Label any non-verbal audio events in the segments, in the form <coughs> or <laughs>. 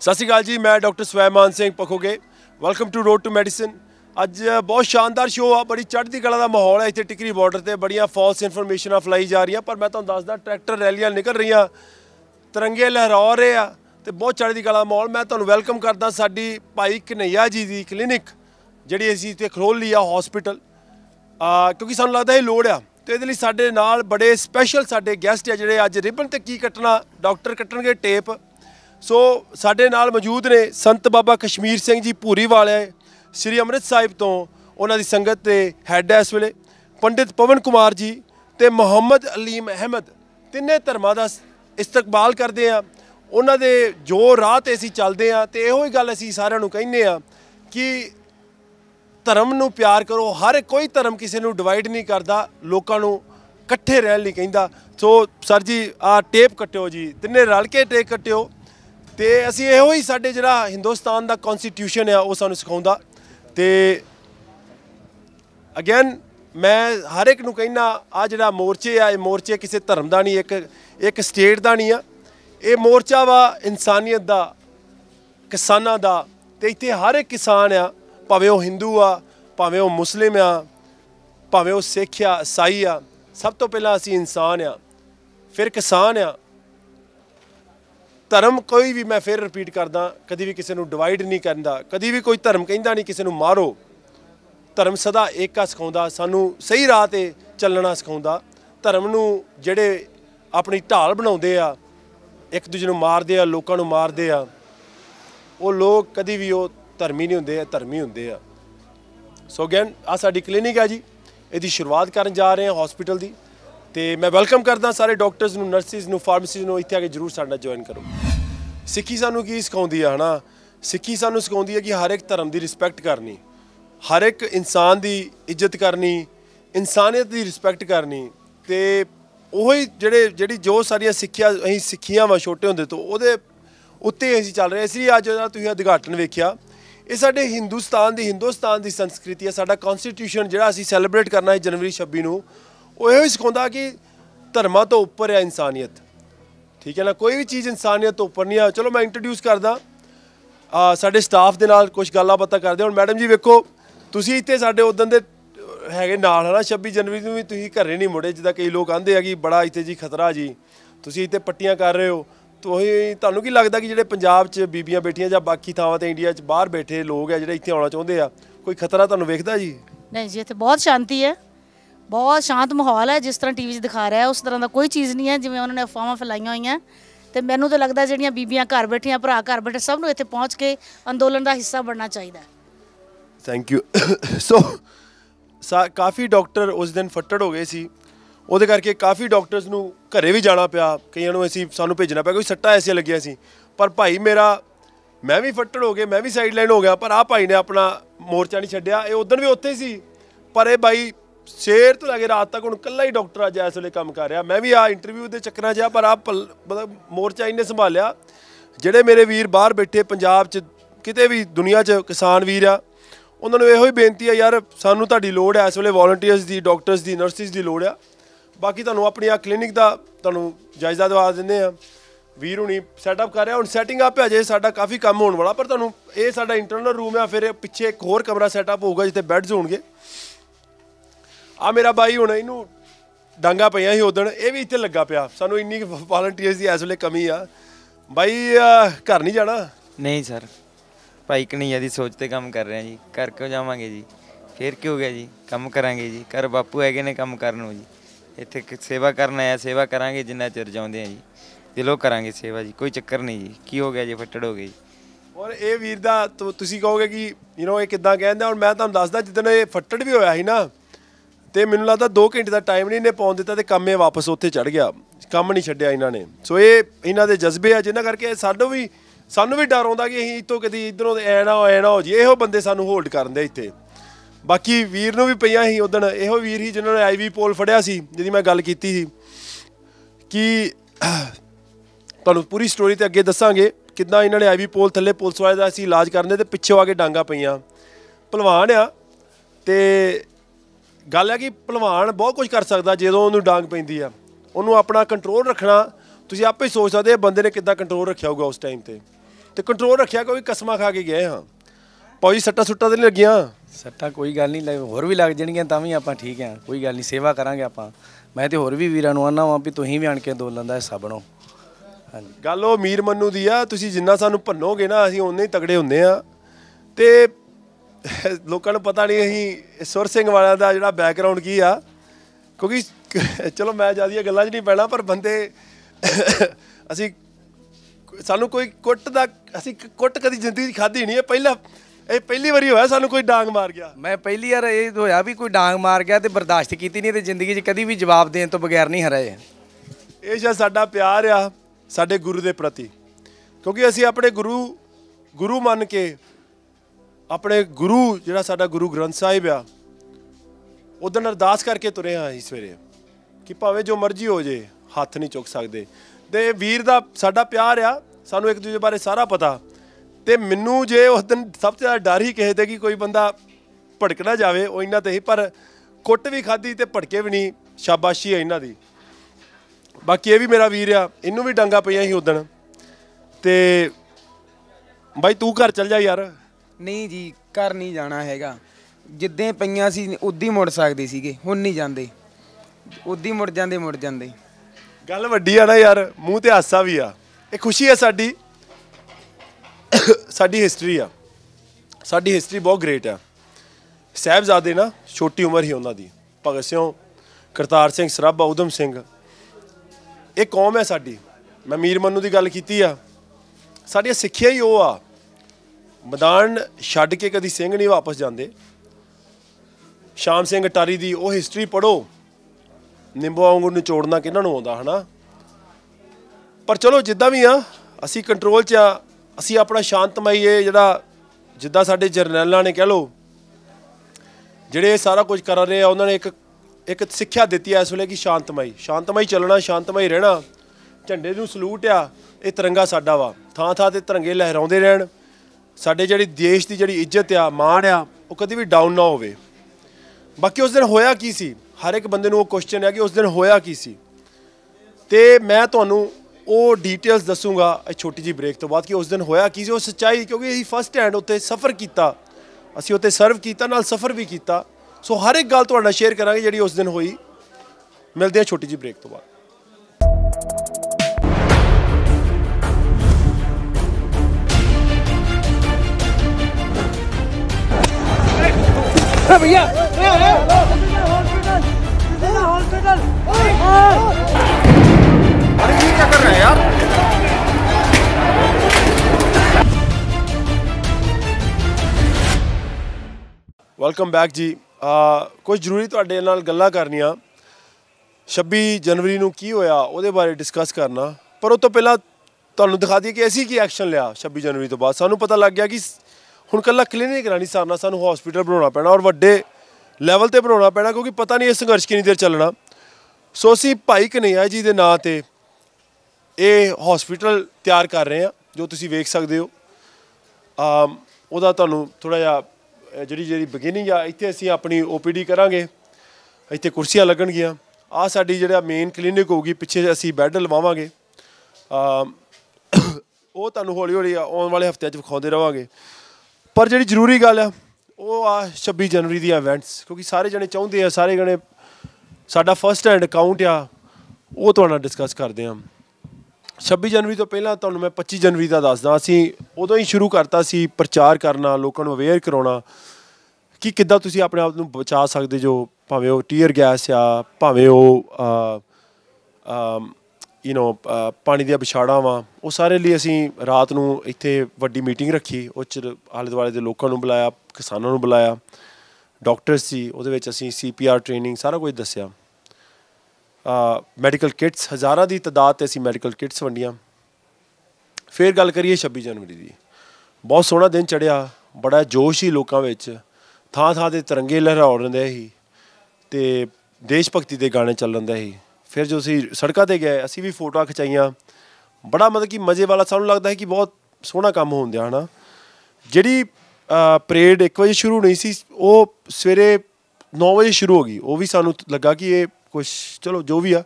ਸਤਿ ਸ਼੍ਰੀ ਅਕਾਲ ਜੀ ਮੈਂ doctor Swaiman Singh Pakhoke welcome to road to medicine ਅੱਜ ਬਹੁਤ ਸ਼ਾਨਦਾਰ ਸ਼ੋਅ ਆ ਬੜੀ ਚੜ੍ਹਦੀ ਕਲਾ ਦਾ ਮਾਹੌਲ ਹੈ ਇੱਥੇ ਟਿਕਰੀ ਬਾਰਡਰ ਤੇ ਬੜੀਆਂ ਫਾਲਸ ਇਨਫੋਰਮੇਸ਼ਨਾਂ ਫਲਾਈ ਜਾ ਰਹੀਆਂ ਪਰ ਮੈਂ ਤੁਹਾਨੂੰ ਦੱਸਦਾ ਟਰੈਕਟਰ ਰੈਲੀਆਂ ਨਿਕਲ ਰਹੀਆਂ ਤਰੰਗੇ ਲਹਿਰਾ ਰਹੇ ਆ ਤੇ ਬਹੁਤ ਚੜ੍ਹਦੀ ਕਲਾ ਮਾਹੌਲ ਮੈਂ ਤੁਹਾਨੂੰ ਵੈਲਕਮ ਕਰਦਾ ਸਾਡੀ ਭਾਈ ਕਨਈਆ ਜੀ ਦੀ ਕਲੀਨਿਕ ਜਿਹੜੀ ਅਸੀਂ ਇੱਥੇ ਖੋਲ ਲਈ ਆ ਹਸਪੀਟਲ ਕਿਉਂਕਿ ਸਾਨੂੰ ਲੱਗਦਾ ਇਹ ਲੋੜ ਆ ਤੇ ਇਹਦੇ ਲਈ ਸਾਡੇ ਨਾਲ ਬੜੇ ਸਪੈਸ਼ਲ ਸਾਡੇ ਗੈਸਟ ਆ ਜਿਹੜੇ ਅੱਜ ਰਿਬਨ ਤੇ ਕੀ ਕੱਟਣਾ ਡਾਕਟਰ ਕੱਟਣਗੇ ਟੇਪ ਸੋ ਸਾਡੇ ਨਾਲ ਮੌਜੂਦ ਨੇ ਸੰਤ ਬਾਬਾ ਕਸ਼ਮੀਰ ਸਿੰਘ ਜੀ ਭੂਰੀ ਵਾਲੇ ਸ੍ਰੀ ਅੰਮ੍ਰਿਤ ਸਾਹਿਬ ਤੋਂ ਉਹਨਾਂ ਦੀ ਸੰਗਤ ਤੇ ਹੈੱਡ ਇਸ ਵੇਲੇ ਪੰਡਿਤ ਪਵਨ ਕੁਮਾਰ ਜੀ ਤੇ ਮੁਹੰਮਦ ਅਲੀਮ ਅਹਿਮਦ ਤਿੰਨੇ ਧਰਮਾਂ ਦਾ ਇਸਤਕਬਾਲ ਕਰਦੇ ਆ ਉਹਨਾਂ ਦੇ ਜੋ ਰਾਹ ਤੇ ਅਸੀਂ ਚੱਲਦੇ ਆ ਤੇ ਇਹੋ ਹੀ ਗੱਲ ਅਸੀਂ ਸਾਰਿਆਂ ਨੂੰ ਕਹਿੰਦੇ ਆ ਕਿ ਧਰਮ ਨੂੰ ਪਿਆਰ ਕਰੋ ਹਰ ਕੋਈ ਧਰਮ ਕਿਸੇ ਨੂੰ ਡਿਵਾਈਡ ਨਹੀਂ ਕਰਦਾ ਲੋਕਾਂ ਨੂੰ ਇਕੱਠੇ ਰਹਿਣ ਲਈ ਕਹਿੰਦਾ ਸੋ ਸਰ ਜੀ ਆ ਟੇਪ ਕੱਟਿਓ ਜੀ ਤਿੰਨੇ ਰਲ ਕੇ ਟੇਪ ਕੱਟਿਓ ਤੇ ਅਸੀਂ ਇਹੋ ਹੀ ਸਾਡੇ ਜਿਹੜਾ ਹਿੰਦੁਸਤਾਨ ਦਾ ਕਨਸਟੀਟਿਊਸ਼ਨ ਆ ਉਹ ਸਾਨੂੰ ਸਿਖਾਉਂਦਾ ਤੇ ਅਗੇਨ ਮੈਂ ਹਰ ਇੱਕ ਨੂੰ ਕਹਿਣਾ ਆ ਜਿਹੜਾ ਮੋਰਚੇ ਆ ਇਹ ਮੋਰਚੇ ਕਿਸੇ ਧਰਮ ਦਾ ਨਹੀਂ ਇੱਕ ਇੱਕ ਸਟੇਟ ਦਾ ਨਹੀਂ ਆ ਇਹ ਮੋਰਚਾ ਵਾ ਇਨਸਾਨੀਅਤ ਦਾ ਕਿਸਾਨਾਂ ਦਾ ਤੇ ਇੱਥੇ ਹਰ ਇੱਕ ਕਿਸਾਨ ਆ ਭਾਵੇਂ ਉਹ ਹਿੰਦੂ ਆ ਭਾਵੇਂ ਉਹ ਮੁਸਲਿਮ ਆ ਭਾਵੇਂ ਉਹ ਸਿੱਖ ਆ ਈਸਾਈ ਆ ਸਭ ਤੋਂ ਪਹਿਲਾਂ ਅਸੀਂ ਇਨਸਾਨ ਆ ਫਿਰ ਕਿਸਾਨ ਆ ਧਰਮ ਕੋਈ ਵੀ ਮੈਂ ਫਿਰ ਰਿਪੀਟ ਕਰਦਾ ਕਦੀ ਵੀ ਕਿਸੇ ਨੂੰ ਡਿਵਾਈਡ ਨਹੀਂ ਕਰਦਾ ਕਦੀ ਵੀ ਕੋਈ ਧਰਮ ਕਹਿੰਦਾ ਨਹੀਂ ਕਿਸੇ ਨੂੰ ਮਾਰੋ ਧਰਮ ਸਦਾ ਏਕਾ ਸਿਖਾਉਂਦਾ ਸਾਨੂੰ ਸਹੀ ਰਾਹ ਤੇ ਚੱਲਣਾ ਸਿਖਾਉਂਦਾ ਧਰਮ ਨੂੰ ਜਿਹੜੇ ਆਪਣੀ ਢਾਲ ਬਣਾਉਂਦੇ ਆ ਇੱਕ ਦੂਜੇ ਨੂੰ ਮਾਰਦੇ ਆ ਲੋਕਾਂ ਨੂੰ ਮਾਰਦੇ ਆ ਉਹ ਲੋਕ ਕਦੀ ਵੀ ਉਹ ਧਰਮੀ ਨਹੀਂ ਹੁੰਦੇ ਆ ਧਰਮੀ ਹੁੰਦੇ ਆ ਸੋ ਗੈਨ ਆ ਸਾਡੀ ਕਲੀਨਿਕ ਆ ਜੀ ਇਹਦੀ ਸ਼ੁਰੂਆਤ ਕਰਨ ਜਾ ਰਹੇ ਹਾਂ ਹਸਪੀਟਲ ਦੀ ਤੇ ਮੈਂ ਵੈਲਕਮ ਕਰਦਾ ਸਾਰੇ ਡਾਕਟਰਸ ਨੂੰ ਨਰਸਿਸ ਨੂੰ ਫਾਰਮੇਸਿਸ ਨੂੰ ਇੱਥੇ ਆ ਕੇ ਜਰੂਰ ਸਾਡੇ ਨਾਲ ਜੁਆਇਨ ਕਰੋ ਸਿੱਖੀ ਸਾਨੂੰ ਕੀ ਸਿਖਾਉਂਦੀ ਆ ਹਨਾ ਸਿੱਖੀ ਸਾਨੂੰ ਸਿਖਾਉਂਦੀ ਆ ਕਿ ਹਰ ਇੱਕ ਧਰਮ ਦੀ ਰਿਸਪੈਕਟ ਕਰਨੀ ਹਰ ਇੱਕ ਇਨਸਾਨ ਦੀ ਇੱਜ਼ਤ ਕਰਨੀ ਇਨਸਾਨੀਅਤ ਦੀ ਰਿਸਪੈਕਟ ਕਰਨੀ ਤੇ ਉਹੀ ਜਿਹੜੇ ਜਿਹੜੀ ਜੋ ਸਾਰੀਆਂ ਸਿੱਖਿਆ ਅਸੀਂ ਸਿੱਖੀਆਂ ਵਾ ਛੋਟੇ ਹੁੰਦੇ ਤੋਂ ਉਹਦੇ ਉੱਤੇ ਅਸੀਂ ਚੱਲ ਰਹੇ ਸੀ ਅੱਜ ਜਿਹੜਾ ਤੁਸੀਂ ਉਦਘਾਟਨ ਵੇਖਿਆ ਇਹ ਸਾਡੇ ਹਿੰਦੁਸਤਾਨ ਦੀ ਹਿੰਦੁਸਤਾਨ ਦੀ ਸੰਸਕ੍ਰਿਤੀ ਹੈ ਸਾਡਾ ਕਨਸਟੀਟਿਊਸ਼ਨ ਜਿਹੜਾ ਅਸੀਂ ਸੈਲੀਬ੍ਰੇਟ ਕਰਨਾ ਹੈ ਜਨਵਰੀ 26 ਨੂੰ ਉਹ ਇਹੋ ਹੀ ਸਿਖਾਉਂਦਾ ਕਿ ਧਰਮਾਂ ਤੋਂ ਉੱਪਰ ਹੈ ਇਨਸਾਨੀਅਤ ਠੀਕ ਹੈ ਨਾ ਕੋਈ ਵੀ ਚੀਜ਼ ਇਨਸਾਨੀਅਤ ਤੋਂ ਉੱਪਰ ਨਹੀਂ ਆ ਚਲੋ ਮੈਂ ਇੰਟਰੋਡਿਊਸ ਕਰਦਾ ਸਾਡੇ ਸਟਾਫ ਦੇ ਨਾਲ ਕੁਝ ਗੱਲਾਂ ਬਾਤਾਂ ਕਰਦੇ ਹੁਣ ਮੈਡਮ ਜੀ ਵੇਖੋ ਤੁਸੀਂ ਇੱਥੇ ਸਾਡੇ ਉਦੋਂ ਦੇ ਹੈਗੇ ਨਾਲ ਹਨਾ 26 ਜਨਵਰੀ ਨੂੰ ਵੀ ਤੁਸੀਂ ਘਰੇ ਨਹੀਂ ਮੁੜੇ ਜਿੱਦਾਂ ਕਈ ਲੋਕ ਆਂਦੇ ਆ ਕਿ ਬੜਾ ਇੱਥੇ ਜੀ ਖਤਰਾ ਜੀ ਤੁਸੀਂ ਇੱਥੇ ਪੱਟੀਆਂ ਕਰ ਰਹੇ ਹੋ ਤੁਸੀਂ ਤੁਹਾਨੂੰ ਕੀ ਲੱਗਦਾ ਕਿ ਜਿਹੜੇ ਪੰਜਾਬ 'ਚ ਬੀਬੀਆਂ ਬੈਠੀਆਂ ਜਾਂ ਬਾਕੀ ਥਾਵਾਂ ਤੇ ਇੰਡੀਆ 'ਚ ਬਾਹਰ ਬੈਠੇ ਲੋਕ ਆ ਜਿਹੜੇ ਇੱਥੇ ਆਉਣਾ ਚਾਹੁੰਦੇ ਆ ਕੋਈ ਖਤਰਾ ਤੁਹਾਨੂੰ ਵੇਖਦਾ ਜੀ ਨਹੀਂ ਜੀ ਇੱਥੇ ਬਹੁਤ ਸ਼ਾਂਤੀ ਹੈ ਬਹੁਤ ਸ਼ਾਂਤ ਮਾਹੌਲ ਹੈ ਜਿਸ ਤਰ੍ਹਾਂ ਟੀਵੀ 'ਚ ਦਿਖਾ ਰਿਹਾ ਉਸ ਤਰ੍ਹਾਂ ਦਾ ਕੋਈ ਚੀਜ਼ ਨਹੀਂ ਹੈ ਜਿਵੇਂ ਉਹਨਾਂ ਨੇ ਅਫਵਾਹਾਂ ਫੈਲਾਈਆਂ ਹੋਈਆਂ ਤੇ ਮੈਨੂੰ ਤਾਂ ਲੱਗਦਾ ਜਿਹੜੀਆਂ ਬੀਬੀਆਂ ਘਰ ਬੈਠੀਆਂ ਭਰਾ ਘਰ ਬੈਠੇ ਸਭ ਨੂੰ ਇੱਥੇ ਪਹੁੰਚ ਕੇ ਅੰਦੋਲਨ ਦਾ ਹਿੱਸਾ ਬਣਨਾ ਚਾਹੀਦਾ ਥੈਂਕ ਯੂ ਸੋ ਕਾਫੀ ਡਾਕਟਰ ਉਸ ਦਿਨ ਫੱਟੜ ਹੋ ਗਏ ਸੀ ਉਹਦੇ ਕਰਕੇ ਕਾਫੀ ਡਾਕਟਰਸ ਨੂੰ ਘਰੇ ਵੀ ਜਾਣਾ ਪਿਆ ਕਈਆਂ ਨੂੰ ਅਸੀਂ ਸਾਨੂੰ ਭੇਜਣਾ ਪਿਆ ਕੋਈ ਸੱਟਾ ਐਸੀ ਲੱਗਿਆ ਸੀ ਪਰ ਭਾਈ ਮੇਰਾ ਮੈਂ ਵੀ ਫੱਟੜ ਹੋ ਗਿਆ ਮੈਂ ਵੀ ਸਾਈਡਲਾਈਨ ਹੋ ਗਿਆ ਪਰ ਆ ਭਾਈ ਨੇ ਆਪਣਾ ਮੋਰਚਾ ਨਹੀਂ ਛੱਡਿਆ ਇਹ ਉਦੋਂ ਵੀ ਉੱਥੇ ਸੀ ਪਰ ਇਹ ਭਾਈ ਸ਼ੇਰ ਤੋਂ ਲੱਗੇ ਰਾਤ ਤੱਕ ਹੁਣ ਕੱਲਾ ਹੀ ਡਾਕਟਰ ਅੱਜ ਇਸ ਵੇਲੇ ਕੰਮ ਕਰ ਰਿਹਾ ਮੈਂ ਵੀ ਆ ਇੰਟਰਵਿਊ ਦੇ ਚੱਕਰਾਂ 'ਚ ਆ ਪਰ ਆ ਮਤਲਬ ਮੋਰਚਾ ਇਹਨੇ ਸੰਭਾਲਿਆ ਜਿਹੜੇ ਮੇਰੇ ਵੀਰ ਬਾਹਰ ਬੈਠੇ ਪੰਜਾਬ 'ਚ ਕਿਤੇ ਵੀ ਦੁਨੀਆ 'ਚ ਕਿਸਾਨ ਵੀਰ ਆ ਉਹਨਾਂ ਨੂੰ ਇਹੋ ਹੀ ਬੇਨਤੀ ਆ ਯਾਰ ਸਾਨੂੰ ਤੁਹਾਡੀ ਲੋੜ ਹੈ ਇਸ ਵੇਲੇ ਵੋਲੰਟੀਅਰਸ ਦੀ ਡਾਕਟਰਸ ਦੀ ਨਰਸਿਸ ਦੀ ਲੋੜ ਆ ਬਾਕੀ ਤੁਹਾਨੂੰ ਆਪਣੀ ਆ ਕਲੀਨਿਕ ਦਾ ਤੁਹਾਨੂੰ ਜਾਇਜ਼ਾ ਦਵਾ ਦਿੰਦੇ ਆ ਵੀਰ ਹੁਣੀ ਸੈਟਅਪ ਕਰ ਰਿਹਾ ਹੁਣ ਸੈਟਿੰਗ ਆਪੇ ਹੈ ਜੇ ਸਾਡਾ ਕਾਫੀ ਕੰਮ ਹੋਣ ਵਾਲਾ ਪਰ ਤੁਹਾਨੂੰ ਇਹ ਸਾਡਾ ਇੰਟਰਨਲ ਰੂਮ ਆ ਫਿਰ ਪਿੱਛੇ ਇੱਕ ਹੋਰ ਕਮਰਾ ਸੈਟਅਪ ਹੋਊਗਾ ਜਿੱਥੇ ਬੈੱਡਸ ਹੋਣਗੇ ਆ ਮੇਰਾ ਬਾਈ ਹੁਣ ਇਹਨੂੰ ਡਾਂਗਾ ਪਈਆਂ ਸੀ ਉਦੋਂ ਇਹ ਵੀ ਇੱਥੇ ਲੱਗਾ ਪਿਆ ਸਾਨੂੰ ਇੰਨੀ ਵਾਲੰਟੀਅਰਸ ਦੀ ਇਸ ਵੇਲੇ ਕਮੀ ਆ ਬਾਈ ਘਰ ਨਹੀਂ ਜਾਣਾ ਨਹੀਂ ਸਰ ਭਾਈ ਕਨਈਆ ਦੀ ਸੋਚ ਤੇ ਕੰਮ ਕਰ ਰਹੇ ਆ ਜੀ ਘਰ ਕਿਉਂ ਜਾਵਾਂਗੇ ਜੀ ਫੇਰ ਕੀ ਹੋ ਗਿਆ ਜੀ ਕੰਮ ਕਰਾਂਗੇ ਜੀ ਘਰ ਬਾਪੂ ਹੈਗੇ ਨੇ ਕੰਮ ਕਰਨ ਨੂੰ ਜੀ ਇੱਥੇ ਸੇਵਾ ਕਰਨ ਆਇਆ ਸੇਵਾ ਕਰਾਂਗੇ ਜਿੰਨਾ ਚਿਰ ਜਾਉਂਦੇ ਆ ਜੀ ਦਿਲੋਂ ਕਰਾਂਗੇ ਸੇਵਾ ਜੀ ਕੋਈ ਚੱਕਰ ਨਹੀਂ ਜੀ ਕੀ ਹੋ ਗਿਆ ਜੀ ਫੱਟੜ ਹੋ ਗਈ ਜੀ ਔਰ ਇਹ ਵੀਰ ਦਾ ਤੁਸੀਂ ਕਹੋਗੇ ਕਿ ਯੂ نو ਇਹ ਕਿਦਾਂ ਕਹਿੰਦਾ ਔਰ ਮੈਂ ਤੁਹਾਨੂੰ ਦੱਸਦਾ ਜਿੱਦਣ ਇਹ ਫੱਟੜ ਵੀ ਹੋਇਆ ਸੀ ਨਾ ਤੇ ਮੈਨੂੰ ਲੱਗਦਾ 2 ਘੰਟੇ ਦਾ ਟਾਈਮ ਨਹੀਂ ਇਹਨੇ ਪਾਉਣ ਦਿੱਤਾ ਤੇ ਕੰਮੇ ਵਾਪਸ ਉੱਥੇ ਚੜ ਗਿਆ ਕੰਮ ਨਹੀਂ ਛੱਡਿਆ ਇਹਨਾਂ ਨੇ ਸੋ ਇਹ ਇਹਨਾਂ ਦੇ ਜਜ਼ਬੇ ਆ ਜਿਨ੍ਹਾਂ ਕਰਕੇ ਸਾਡੋ ਵੀ ਸਾਨੂੰ ਵੀ ਡਰ ਆਉਂਦਾ ਕਿ ਅਸੀਂ ਇੱਥੋਂ ਕਦੀ ਇਧਰੋਂ ਐਣਾ ਐਣਾ ਹੋ ਜੀ ਇਹੋ ਬੰਦੇ ਸਾਨੂੰ ਹੋਲਡ ਕਰਦੇ ਇੱਥੇ ਬਾਕੀ ਵੀਰ ਨੂੰ ਵੀ ਪਈਆਂ ਸੀ ਉਦੋਂ ਇਹੋ ਵੀਰ ਹੀ ਜਿਨ੍ਹਾਂ ਨੇ ਆਈਵੀ ਪੋਲ ਫੜਿਆ ਸੀ ਜਿਹਦੀ ਮੈਂ ਗੱਲ ਕੀਤੀ ਸੀ ਕਿ ਤੁਹਾਨੂੰ ਪੂਰੀ ਸਟੋਰੀ ਤੇ ਅੱਗੇ ਦੱਸਾਂਗੇ ਕਿੱਦਾਂ ਇਹਨਾਂ ਨੇ ਆਈਵੀ ਪੋਲ ਥੱਲੇ ਪੁਲਿਸ ਵਾਲੇ ਦਾ ਅਸੀਂ ਇਲਾਜ ਕਰਨ ਦੇ ਤੇ ਪਿੱਛੇ ਆ ਕੇ ਡਾਂਗਾ ਪਈਆਂ ਪਹਿਲਵਾਨ ਆ ਤੇ ਗੱਲ ਹੈ ਕਿ ਪਹਿਲਵਾਨ ਬਹੁਤ ਕੁਝ ਕਰ ਸਕਦਾ ਜਦੋਂ ਉਹਨੂੰ ਡਾਂਗ ਪੈਂਦੀ ਆ ਉਹਨੂੰ ਆਪਣਾ ਕੰਟਰੋਲ ਰੱਖਣਾ ਤੁਸੀਂ ਆਪੇ ਹੀ ਸੋਚ ਸਕਦੇ ਆ ਬੰਦੇ ਨੇ ਕਿੱਦਾਂ ਕੰਟਰੋਲ ਰੱਖਿਆ ਹੋਊਗਾ ਉਸ ਟਾਈਮ ਤੇ ਤੇ ਕੰਟਰੋਲ ਰੱਖਿਆ ਕੋਈ ਕਸਮਾਂ ਖਾ ਕੇ ਗਏ ਹਾਂ ਪੌਜੀ ਸੱਟਾ ਸੁੱਟਾ ਤੇ ਨਹੀਂ ਲੱਗੀਆਂ ਸੱਟਾ ਕੋਈ ਗੱਲ ਨਹੀਂ ਹੋਰ ਵੀ ਲੱਗ ਜਾਣਗੀਆਂ ਤਾਂ ਵੀ ਆਪਾਂ ਠੀਕ ਆ ਕੋਈ ਗੱਲ ਨਹੀਂ ਸੇਵਾ ਕਰਾਂਗੇ ਆਪਾਂ ਮੈਂ ਤੇ ਹੋਰ ਵੀ ਵੀਰਾਂ ਨੂੰ ਆਨਾ ਵਾਂ ਵੀ ਤੁਸੀਂ ਵੀ ਆਣ ਕੇ ਅੰਦੋਲਨ ਦਾ ਹਿੱਸਾ ਬਣੋ ਹਾਂਜੀ ਗੱਲ ਉਹ ਮੀਰ ਮੰਨੂ ਦੀ ਆ ਤੁਸੀਂ ਜਿੰਨਾ ਸਾਨੂੰ ਭੰਨੋਗੇ ਨਾ ਅਸੀਂ ਉਨੇ ਹੀ ਤਗੜੇ ਹੁੰਨੇ ਆ ਤੇ <laughs> ਲੋਕਾਂ ਨੂੰ ਪਤਾ ਨਹੀਂ ਅਸੀਂ ਸੁਰ ਸਿੰਘ ਵਾਲਿਆਂ ਦਾ ਜਿਹੜਾ ਬੈਕਗ੍ਰਾਉਂਡ ਕੀ ਆ ਕਿਉਂਕਿ ਚਲੋ ਮੈਂ ਜਿਆਦੀਆਂ ਗੱਲਾਂ 'ਚ ਨਹੀਂ ਪੈਣਾ ਪਰ ਬੰਦੇ <coughs> ਅਸੀਂ ਸਾਨੂੰ ਕੋਈ ਕੁੱਟ ਦਾ ਅਸੀਂ ਕੁੱਟ ਕਦੀ ਜ਼ਿੰਦਗੀ 'ਚ ਖਾਧੀ ਨਹੀਂ ਇਹ ਪਹਿਲਾ ਇਹ ਪਹਿਲੀ ਵਾਰੀ ਹੋਇਆ ਸਾਨੂੰ ਕੋਈ ਡਾਂਗ ਮਾਰ ਗਿਆ ਮੈਂ ਪਹਿਲੀ ਵਾਰ ਇਹ ਹੋਇਆ ਵੀ ਕੋਈ ਡਾਂਗ ਮਾਰ ਗਿਆ ਤੇ ਬਰਦਾਸ਼ਤ ਕੀਤੀ ਨਹੀਂ ਤੇ ਜ਼ਿੰਦਗੀ 'ਚ ਕਦੀ ਵੀ ਜਵਾਬ ਦੇਣ ਤੋਂ ਬਗੈਰ ਨਹੀਂ ਹਰੇ ਇਹ ਜੇ ਸਾਡਾ ਪਿਆਰ ਆ ਸਾਡੇ ਗੁਰੂ ਦੇ ਪ੍ਰਤੀ ਕਿਉਂਕਿ ਅਸੀਂ ਆਪਣੇ ਗੁਰੂ ਗੁਰੂ ਮੰਨ ਕੇ ਆਪਣੇ ਗੁਰੂ ਜਿਹੜਾ ਸਾਡਾ ਗੁਰੂ ਗ੍ਰੰਥ ਸਾਹਿਬ ਆ ਉਹਦਨ ਅਰਦਾਸ ਕਰਕੇ ਤੁਰੇ ਆ ਇਸ ਵੇਰੇ ਕਿ ਭਾਵੇਂ ਜੋ ਮਰਜ਼ੀ ਹੋ ਜੇ ਹੱਥ ਨਹੀਂ ਚੁੱਕ ਸਕਦੇ ਤੇ ਵੀਰ ਦਾ ਸਾਡਾ ਪਿਆਰ ਆ ਸਾਨੂੰ ਇੱਕ ਦੂਜੇ ਬਾਰੇ ਸਾਰਾ ਪਤਾ ਤੇ ਮੈਨੂੰ ਜੇ ਉਸ ਦਿਨ ਸਭ ਤੋਂ ਜ਼ਿਆਦਾ ਡਰ ਹੀ ਕਿਸੇ ਤੇ ਕਿ ਕੋਈ ਬੰਦਾ ਭੜਕ ਨਾ ਜਾਵੇ ਉਹ ਇੰਨਾ ਤੇ ਹੀ ਪਰ ਕੁੱਟ ਵੀ ਖਾਦੀ ਤੇ ਭੜਕੇ ਵੀ ਨਹੀਂ ਸ਼ਾਬਾਸ਼ੀ ਹੈ ਇਹਨਾਂ ਦੀ ਬਾਕੀ ਇਹ ਵੀ ਮੇਰਾ ਵੀਰ ਆ ਇਹਨੂੰ ਵੀ ਡੰਗਾ ਪਈਆਂ ਸੀ ਉਸ ਦਿਨ ਤੇ ਬਾਈ ਤੂੰ ਘਰ ਚੱਲ ਜਾ ਯਾਰ ਨਹੀਂ ਜੀ ਘਰ ਨਹੀਂ ਜਾਣਾ ਹੈਗਾ ਜਿੱਦਾਂ ਪਈਆਂ ਸੀ ਉਦੀ ਮੁੜ ਸਕਦੇ ਸੀਗੇ ਹੁਣ ਨਹੀਂ ਜਾਂਦੇ ਉਦੀ ਮੁੜ ਜਾਂਦੇ ਮੁੜ ਜਾਂਦੇ ਗੱਲ ਵੱਡੀ ਆ ਨਾ ਯਾਰ ਮੂੰਹ ਤੇ ਹਾਸਾ ਵੀ ਆ ਇਹ ਖੁਸ਼ੀ ਆ ਸਾਡੀ ਸਾਡੀ ਹਿਸਟਰੀ ਆ ਸਾਡੀ ਹਿਸਟਰੀ ਬਹੁਤ ਗ੍ਰੇਟ ਆ ਸਹਿਬਜ਼ਾਦੇ ਨਾ ਛੋਟੀ ਉਮਰ ਹੀ ਉਹਨਾਂ ਦੀ ਭਗਤ ਸਿੰਘ ਕਰਤਾਰ ਸਿੰਘ ਸਰਬਾ ਉਦਮ ਸਿੰਘ ਇਹ ਕੌਮ ਹੈ ਸਾਡੀ ਮੈਂ ਮੀਰ ਮੰਨੂ ਦੀ ਗੱਲ ਕੀਤੀ ਆ ਸਾਡੀਆਂ ਸਿੱਖਿਆ ਹੀ ਉਹ ਆ ਮੈਦਾਨ ਛੱਡ ਕੇ ਕਦੀ ਸਿੰਘ ਨਹੀਂ ਵਾਪਸ ਜਾਂਦੇ ਸ਼ਾਮ ਸਿੰਘ ਟਾਰੀ ਦੀ ਉਹ ਹਿਸਟਰੀ ਪੜੋ ਨਿੰਬੂ ਵਾਂਗੂ ਨਿਚੋੜਨਾ ਕਿਹਨਾਂ ਨੂੰ ਆਉਂਦਾ ਹਨਾ ਪਰ ਚਲੋ ਜਿੱਦਾਂ ਵੀ ਆ ਅਸੀਂ ਕੰਟਰੋਲ 'ਚ ਆ ਅਸੀਂ ਆਪਣਾ ਸ਼ਾਂਤਮਈ ਇਹ ਜਿਹੜਾ ਜਿੱਦਾਂ ਸਾਡੇ ਜਰਨਲਾਂ ਨੇ ਕਹਿ ਲੋ ਜਿਹੜੇ ਸਾਰਾ ਕੁਝ ਕਰ ਰਹੇ ਆ ਉਹਨਾਂ ਨੇ ਇੱਕ ਇੱਕ ਸਿੱਖਿਆ ਦਿੱਤੀ ਐ ਇਸ ਵੇਲੇ ਕਿ ਸ਼ਾਂਤਮਈ ਸ਼ਾਂਤਮਈ ਚੱਲਣਾ ਸ਼ਾਂਤਮਈ ਰਹਿਣਾ ਝੰਡੇ ਨੂੰ ਸਲੂਟ ਆ ਇਹ ਤਿਰੰਗਾ ਸਾਡਾ ਵਾ ਥਾਂ ਥਾਂ ਤੇ ਤਿਰੰਗੇ ਲਹਿਰਾਉਂਦੇ ਰਹਿਣ ਸਾਡੇ ਜਿਹੜੀ ਦੇਸ਼ ਦੀ ਜਿਹੜੀ ਇੱਜ਼ਤ ਆ ਮਾਣ ਆ ਉਹ ਕਦੀ ਵੀ ਡਾਊਨ ਨਾ ਹੋਵੇ ਬਾਕੀ ਉਸ ਦਿਨ ਹੋਇਆ ਕੀ ਸੀ ਹਰ ਇੱਕ ਬੰਦੇ ਨੂੰ ਉਹ ਕੁਐਸਚਨ ਹੈ ਕਿ ਉਸ ਦਿਨ ਹੋਇਆ ਕੀ ਸੀ ਤੇ ਮੈਂ ਤੁਹਾਨੂੰ ਉਹ ਡੀਟੇਲਸ ਦੱਸੂਗਾ ਇਹ ਛੋਟੀ ਜੀ ਬ੍ਰੇਕ ਤੋਂ ਬਾਅਦ ਕਿ ਉਸ ਦਿਨ ਹੋਇਆ ਕੀ ਸੀ ਉਹ ਸੱਚਾਈ ਕਿਉਂਕਿ ਅਸੀਂ ਫਸਟ ਹੈਂਡ ਉੱਤੇ ਸਫ਼ਰ ਕੀਤਾ ਅਸੀਂ ਉੱਤੇ ਸਰਵ ਕੀਤਾ ਨਾਲ ਸਫ਼ਰ ਵੀ ਕੀਤਾ ਸੋ ਹਰ ਇੱਕ ਗੱਲ ਤੁਹਾਡਾ ਸ਼ੇਅਰ ਕਰਾਂਗੇ ਜਿਹੜੀ ਉਸ ਦਿਨ ਹੋਈ ਮਿਲਦੇ ਆ ਛੋਟੀ ਜੀ ਬ੍ਰੇਕ ਤੋਂ ਬਾਅਦ भैया हॉस्पिटल अरे ये क्या ਕੀ ਕਰ हैं ਯਾਰ ਵੈਲਕਮ ਬੈਕ ਜੀ ਕੁਝ ਜ਼ਰੂਰੀ ਤੁਹਾਡੇ ਨਾਲ ਗੱਲਾਂ ਕਰਨੀਆਂ 26 ਜਨਵਰੀ ਨੂੰ ਕੀ ਹੋਇਆ ਉਹਦੇ ਬਾਰੇ ਡਿਸਕਸ ਕਰਨਾ ਪਰ ਉਹ ਤੋਂ ਪਹਿਲਾਂ ਤੁਹਾਨੂੰ ਦਿਖਾ ਦਈਏ ਕਿ ਅਸੀਂ ਕੀ ਐਕਸ਼ਨ ਲਿਆ 26 ਜਨਵਰੀ ਤੋਂ ਬਾਅਦ ਸਾਨੂੰ ਪਤਾ ਲੱਗ ਗਿਆ ਕਿ ਹੁਣ ਕੱਲਾ ਕਲੀਨਿਕ ਰਾਣੀ ਸਾਰਨਾ ਸਾਨੂੰ ਹਸਪੀਟਲ ਬਣਾਉਣਾ ਪੈਣਾ ਔਰ ਵੱਡੇ ਲੈਵਲ ਤੇ ਬਣਾਉਣਾ ਪੈਣਾ ਕਿਉਂਕਿ ਪਤਾ ਨਹੀਂ ਇਹ ਸੰਘਰਸ਼ ਕਿੰਨੀ ਦੇਰ ਚੱਲਣਾ ਸੋ ਅਸੀਂ ਭਾਈ ਕਨੇਆ ਜੀ ਦੇ ਨਾਂ ਤੇ ਇਹ ਹਸਪੀਟਲ ਤਿਆਰ ਕਰ ਰਹੇ ਆ ਜੋ ਤੁਸੀਂ ਵੇਖ ਸਕਦੇ ਹੋ ਆ ਉਹਦਾ ਤੁਹਾਨੂੰ ਥੋੜਾ ਜਿਹਾ ਜਿਹੜੀ ਜਿਹੜੀ ਬਿਗਿਨਿੰਗ ਆ ਇੱਥੇ ਅਸੀਂ ਆਪਣੀ ਓਪੀਡੀ ਕਰਾਂਗੇ ਇੱਥੇ ਕੁਰਸੀਆਂ ਲੱਗਣਗੀਆਂ ਆ ਸਾਡੀ ਜਿਹੜਾ ਮੇਨ ਕਲੀਨਿਕ ਹੋਊਗੀ ਪਿੱਛੇ ਅਸੀਂ ਬੈੱਡ ਲਵਾਵਾਂਗੇ ਆ ਉਹ ਤੁਹਾਨੂੰ ਹੌਲੀ ਹੌਲੀ ਆਉਣ ਵਾਲੇ ਹਫ਼ਤਿਆਂ 'ਚ ਵਿਖਾਉਂਦੇ ਰਵਾਂਗੇ ਪਰ ਜਿਹੜੀ ਜ਼ਰੂਰੀ ਗੱਲ ਆ ਉਹ ਆ 26 ਜਨਵਰੀ ਦੀਆਂ ਇਵੈਂਟਸ ਕਿਉਂਕਿ ਸਾਰੇ ਜਣੇ ਚਾਹੁੰਦੇ ਆ ਸਾਰੇ ਜਣੇ ਸਾਡਾ ਫਰਸਟ ਹੈਂਡ ਅਕਾਊਂਟ ਆ ਉਹ ਤੁਹਾਡਾ ਡਿਸਕਸ ਕਰਦੇ ਆ 26 ਜਨਵਰੀ ਤੋਂ ਪਹਿਲਾਂ ਤੁਹਾਨੂੰ ਮੈਂ 25 ਜਨਵਰੀ ਦਾ ਦੱਸਦਾ ਅਸੀਂ ਉਦੋਂ ਹੀ ਸ਼ੁਰੂ ਕਰਤਾ ਸੀ ਪ੍ਰਚਾਰ ਕਰਨਾ ਲੋਕਾਂ ਨੂੰ ਅਵੇਅਰ ਕਰਾਉਣਾ ਕਿ ਕਿੱਦਾਂ ਤੁਸੀਂ ਆਪਣੇ ਆਪ ਨੂੰ ਬਚਾ ਸਕਦੇ ਜੋ ਭਾਵੇਂ ਉਹ ਟੀਅਰ ਗੈਸ ਆ ਭਾਵੇਂ ਉਹ ਆ ਯੂ نو ਪਾਣੀ ਦੀਆਂ ਵਿਛਾੜਾਂ ਵਾ ਉਹ ਸਾਰੇ ਲਈ ਅਸੀਂ ਰਾਤ ਨੂੰ ਇੱਥੇ ਵੱਡੀ ਮੀਟਿੰਗ ਰੱਖੀ ਉਹ ਚ ਆਲੇ ਦੁਆਲੇ ਦੇ ਲੋਕਾਂ ਨੂੰ ਬੁਲਾਇਆ ਕਿਸਾਨਾਂ ਨੂੰ ਬੁਲਾਇਆ ਡਾਕਟਰਸ ਸੀ ਉਹਦੇ ਵਿੱਚ ਅਸੀਂ ਸੀਪੀਆਰ ਟ੍ਰੇਨਿੰਗ ਸਾਰਾ ਕੁਝ ਦੱਸਿਆ ਮੈਡੀਕਲ ਕਿਟਸ ਹਜ਼ਾਰਾਂ ਦੀ ਤਦਾਦ ਤੇ ਅਸੀਂ ਮੈਡੀਕਲ ਕਿਟਸ ਵੰਡੀਆਂ ਫੇਰ ਗੱਲ ਕਰੀਏ 26 ਜਨਵਰੀ ਦੀ ਬਹੁਤ ਸੋਹਣਾ ਦਿਨ ਚੜਿਆ ਬੜਾ ਜੋਸ਼ ਹੀ ਲੋਕਾਂ ਵਿੱਚ ਥਾਂ ਥਾਂ ਤੇ ਤਿਰੰਗੇ ਲਹਿਰਾਉਂਦੇ ਰਹੇ ਸੀ ਤੇ ਦੇਸ਼ ਭਗਤੀ ਦੇ ਗਾਣੇ ਚੱਲਣ ਦੇ ਸੀ ਫਿਰ ਜੋ ਅਸੀਂ ਸੜਕਾਂ ਤੇ ਗਏ ਅਸੀਂ ਵੀ ਫੋਟੋਆਂ ਖਿਚਾਈਆਂ ਬੜਾ ਮਤਲਬ ਕਿ ਮਜ਼ੇ ਵਾਲਾ ਸਾਨੂੰ ਲੱਗਦਾ ਹੈ ਕਿ ਬਹੁਤ ਸੋਹਣਾ ਕੰਮ ਹੁੰਦਿਆ ਹਨਾ ਜਿਹੜੀ ਪਰੇਡ 1 ਵਜੇ ਸ਼ੁਰੂ ਨਹੀਂ ਸੀ ਉਹ ਸਵੇਰੇ 9 ਵਜੇ ਸ਼ੁਰੂ ਹੋ ਗਈ ਉਹ ਵੀ ਸਾਨੂੰ ਲੱਗਾ ਕਿ ਇਹ ਕੁਝ ਚਲੋ ਜੋ ਵੀ ਆ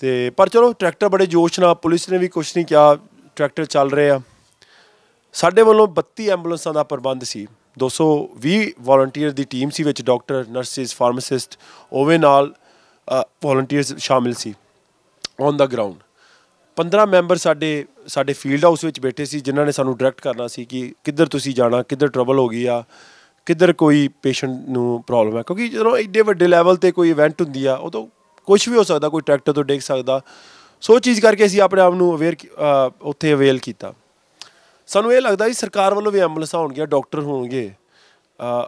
ਤੇ ਪਰ ਚਲੋ ਟਰੈਕਟਰ ਬੜੇ ਜੋਸ਼ ਨਾਲ ਪੁਲਿਸ ਨੇ ਵੀ ਕੁਝ ਨਹੀਂ ਕਿਹਾ ਟਰੈਕਟਰ ਚੱਲ ਰਹੇ ਆ ਸਾਡੇ ਵੱਲੋਂ 32 ਐਂਬੂਲੈਂਸਾਂ ਦਾ ਪ੍ਰਬੰਧ ਸੀ 220 ਵਲੰਟੀਅਰ ਦੀ ਟੀਮ ਸੀ ਵਿੱਚ ਡਾਕਟਰ ਨਰਸਿਸ ਫਾਰਮਾਸਿਸਟ ਉਹਵੇਂ ਨਾਲ ਵੋਲੰਟੀਅਰਸ ਸ਼ਾਮਿਲ ਸੀ ਔਨ ਦਾ ਗਰਾਊਂਡ 15 ਮੈਂਬਰ ਸਾਡੇ ਸਾਡੇ ਫੀਲਡ ਹਾਊਸ ਵਿੱਚ ਬੈਠੇ ਸੀ ਜਿਨ੍ਹਾਂ ਨੇ ਸਾਨੂੰ ਡਾਇਰੈਕਟ ਕਰਨਾ ਸੀ ਕਿ ਕਿੱਧਰ ਤੁਸੀਂ ਜਾਣਾ ਕਿੱਧਰ ਟਰਬਲ ਹੋ ਗਈ ਆ ਕਿੱਧਰ ਕੋਈ ਪੇਸ਼ੈਂਟ ਨੂੰ ਪ੍ਰੋਬਲਮ ਹੈ ਕਿਉਂਕਿ ਜਦੋਂ ਐਡੇ ਵੱਡੇ ਲੈਵਲ ਤੇ ਕੋਈ ਇਵੈਂਟ ਹੁੰਦੀ ਆ ਉਦੋਂ ਕੁਝ ਵੀ ਹੋ ਸਕਦਾ ਕੋਈ ਟਰੈਕਟਰ ਤੋਂ ਡੇਕ ਸਕਦਾ ਸੋ ਚੀਜ਼ ਕਰਕੇ ਅਸੀਂ ਆਪਣੇ ਆਪ ਨੂੰ ਅਵੇਅਰ ਉੱਥੇ ਅਵੇਲ ਕੀਤਾ ਸਾਨੂੰ ਇਹ ਲੱਗਦਾ ਸੀ ਸਰਕਾਰ ਵੱਲੋਂ ਵੀ ਐਂਬੂਲੈਂਸ ਆਉਣਗੇ ਡਾਕਟਰ ਹੋਣਗੇ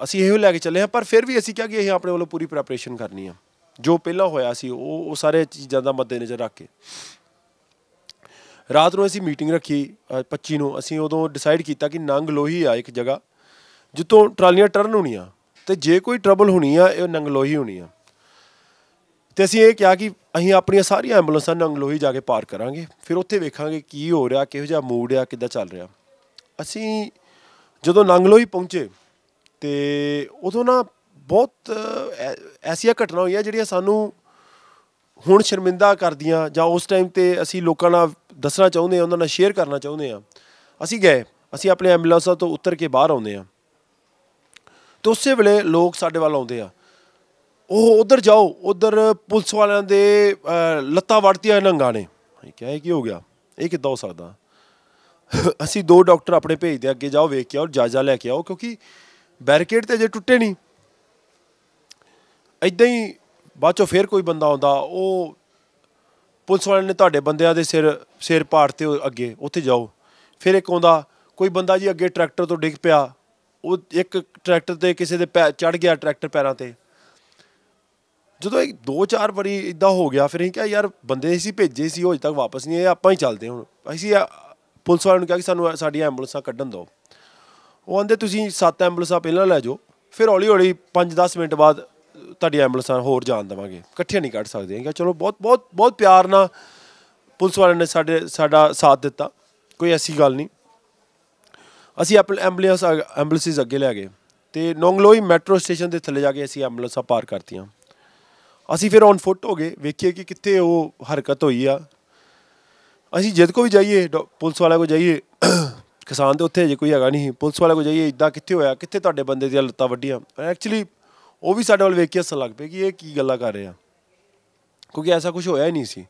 ਅਸੀਂ ਇਹੋ ਲੈ ਕੇ ਚੱਲੇ ਹਾਂ ਪਰ ਫਿਰ ਵੀ ਅਸੀਂ ਕਿਹਾ ਕਿ ਇਹ ਆਪਣੇ ਵੱਲੋਂ ਪੂਰੀ ਪ੍ਰੈਪਰੇਸ਼ਨ ਕਰਨੀ ਆ ਜੋ ਪਹਿਲਾਂ ਹੋਇਆ ਸੀ ਉਹ ਉਹ ਸਾਰੇ ਚੀਜ਼ਾਂ ਦਾ ਮੱਦੇਨਜ਼ਰ ਰੱਖ ਕੇ ਰਾਤ ਨੂੰ ਅਸੀਂ ਮੀਟਿੰਗ ਰੱਖੀ 25 ਨੂੰ ਅਸੀਂ ਉਦੋਂ ਡਿਸਾਈਡ ਕੀਤਾ ਕਿ ਨੰਗ ਲੋਹੀ ਆ ਇੱਕ ਜਗ੍ਹਾ ਜਿੱਥੋਂ ਟਰਾਲੀਆਂ ਟਰਨ ਹੋਣੀਆਂ ਤੇ ਜੇ ਕੋਈ ਟਰਬਲ ਹੋਣੀ ਆ ਇਹ ਨੰਗ ਲੋਹੀ ਹੋਣੀ ਆ ਤੇ ਅਸੀਂ ਇਹ ਕਿਹਾ ਕਿ ਅਸੀਂ ਆਪਣੀਆਂ ਸਾਰੀਆਂ ਐਂਬੂਲੈਂਸਾਂ ਨੰਗ ਲੋਹੀ ਜਾ ਕੇ ਪਾਰ ਕਰਾਂਗੇ ਫਿਰ ਉੱਥੇ ਵੇਖਾਂਗੇ ਕੀ ਹੋ ਰਿਹਾ ਕਿਹੋ ਜਿਹਾ ਮੂਡ ਆ ਕਿੱਦਾਂ ਚੱਲ ਰਿਹਾ ਅਸੀਂ ਜਦੋਂ ਨੰਗ ਲੋਹੀ ਪਹੁੰਚੇ ਤੇ ਉਦੋਂ ਨਾ ਬਹੁਤ ਐਸੀਆਂ ਘਟਨਾ ਹੋਈਆਂ ਜਿਹੜੀਆਂ ਸਾਨੂੰ ਹੁਣ ਸ਼ਰਮਿੰਦਾ ਕਰਦੀਆਂ ਜਾਂ ਉਸ ਟਾਈਮ ਤੇ ਅਸੀਂ ਲੋਕਾਂ ਨਾਲ ਦੱਸਣਾ ਚਾਹੁੰਦੇ ਆ ਉਹਨਾਂ ਨਾਲ ਸ਼ੇਅਰ ਕਰਨਾ ਚਾਹੁੰਦੇ ਆ ਅਸੀਂ ਗਏ ਅਸੀਂ ਆਪਣੇ ਐਂਬੂਲੈਂਸਾਂ ਤੋਂ ਉਤਰ ਕੇ ਬਾਹਰ ਆਉਂਦੇ ਆ ਤੇ ਉਸੇ ਵੇਲੇ ਲੋਕ ਸਾਡੇ ਵੱਲ ਆਉਂਦੇ ਆ ਉਹ ਉਧਰ ਜਾਓ ਉਧਰ ਪੁਲਿਸ ਵਾਲਿਆਂ ਦੇ ਲੱਤਾਂ ਵੜਤੀਆਂ ਨੰਗਾ ਨੇ ਕਿਹਾ ਕੀ ਹੋ ਗਿਆ ਇਹ ਕਿੱਦਾਂ ਹੋ ਸਕਦਾ ਅਸੀਂ ਦੋ ਡਾਕਟਰ ਆਪਣੇ ਭੇਜਦੇ ਅੱਗੇ ਜਾਓ ਵੇਖ ਕੇ ਆਓ ਜਾਜਾ ਲੈ ਕੇ ਆਓ ਕਿਉਂਕਿ ਬੈਰੀਕੇਡ ਤੇ ਜੇ ਟੁੱਟੇ ਨਹੀਂ ਇਦਾਂ ਹੀ ਬਾਅਦ ਚੋਂ ਫੇਰ ਕੋਈ ਬੰਦਾ ਆਉਂਦਾ ਉਹ ਪੁਲਿਸ ਵਾਲਿਆਂ ਨੇ ਤੁਹਾਡੇ ਬੰਦਿਆਂ ਦੇ ਸਿਰ ਸਿਰ ਪਾੜ ਤੇ ਅੱਗੇ ਉੱਥੇ ਜਾਓ ਫਿਰ ਇੱਕ ਆਉਂਦਾ ਕੋਈ ਬੰਦਾ ਜੀ ਅੱਗੇ ਟਰੈਕਟਰ ਤੋਂ ਡਿੱਗ ਪਿਆ ਉਹ ਇੱਕ ਟਰੈਕਟਰ ਤੇ ਕਿਸੇ ਦੇ ਪੈਰ ਚੜ ਗਿਆ ਟਰੈਕਟਰ ਪੈਰਾਂ ਤੇ ਜਦੋਂ ਇੱਕ ਦੋ ਚਾਰ ਵਾਰੀ ਇਦਾਂ ਹੋ ਗਿਆ ਫਿਰ ਇਹ ਕਿਹਾ ਯਾਰ ਬੰਦੇ ਸੀ ਭੇਜੇ ਸੀ ਉਹ ਅਜੇ ਤੱਕ ਵਾਪਸ ਨਹੀਂ ਆਏ ਆਪਾਂ ਹੀ ਚੱਲਦੇ ਹੁਣ ਅਸੀਂ ਪੁਲਿਸ ਵਾਲਿਆਂ ਨੂੰ ਕਿਹਾ ਕਿ ਸਾਨੂੰ ਸਾਡੀਆਂ ਐਂਬੂਲੈਂਸਾਂ ਕੱਢਣ ਦਿਓ ਉਹ ਆਂਦੇ ਤੁਸੀਂ ਸੱਤ ਐਂਬੂਲੈਂਸਾਂ ਪਹਿਲਾਂ ਲੈ ਜਾਓ ਫਿਰ ਹੌਲੀ ਹੌਲੀ 5-10 ਮਿੰਟ ਬਾਅਦ ਤੁਹਾਡੀ ਐਂਬੂਲੈਂਸ ਹੋਰ ਜਾਣ ਦੇਵਾਂਗੇ ਇਕੱਠੇ ਨਹੀਂ ਕੱਢ ਸਕਦੇ ਕਿ ਚਲੋ ਬਹੁਤ ਬਹੁਤ ਬਹੁਤ ਪਿਆਰ ਨਾਲ ਪੁਲਿਸ ਵਾਲਿਆਂ ਨੇ ਸਾਡੇ ਸਾਡਾ ਸਾਥ ਦਿੱਤਾ ਕੋਈ ਐਸੀ ਗੱਲ ਨਹੀਂ ਅਸੀਂ ਐਂਬੂਲੈਂਸ ਐਂਬੂਲੈਂਸਿਸ ਅੱਗੇ ਲੈ ਗਏ ਤੇ ਨੋਂਗਲੋਈ ਮੈਟਰੋ ਸਟੇਸ਼ਨ ਦੇ ਥੱਲੇ ਜਾ ਕੇ ਅਸੀਂ ਐਂਬੂਲੈਂਸਾਂ ਪਾਰ ਕਰਤੀਆਂ ਅਸੀਂ ਫਿਰ ਔਨ ਫੁੱਟ ਹੋ ਗਏ ਵੇਖੀਏ ਕਿ ਕਿੱਥੇ ਉਹ ਹਰਕਤ ਹੋਈ ਆ ਅਸੀਂ ਜਦ ਕੋ ਵੀ ਜਾਈਏ ਪੁਲਿਸ ਵਾਲਾ ਕੋ ਜਾਈਏ ਕਿਸਾਨ ਦੇ ਉੱਥੇ ਜੇ ਕੋਈ ਹੈਗਾ ਨਹੀਂ ਪੁਲਿਸ ਵਾਲਾ ਕੋ ਜਾਈਏ ਇਦਾਂ ਕਿੱਥੇ ਹੋਇਆ ਕਿੱਥੇ ਤੁਹਾਡੇ ਬੰਦੇ ਦੀਆਂ ਲੱਤਾਂ ਵੱਡੀਆਂ ਐਕਚੁਅਲੀ ਉਹ ਵੀ ਸਾਡੇ ਵੱਲ ਵੇਖ ਕੇ ਹੱਸਣ ਲੱਗ ਪਏ ਕਿ ਇਹ ਕੀ ਗੱਲਾਂ ਕਰ ਰਿਹਾ ਕਿਉਂਕਿ ਐਸਾ ਕੁਝ ਹੋਇਆ ਹੀ ਨਹੀਂ ਸੀ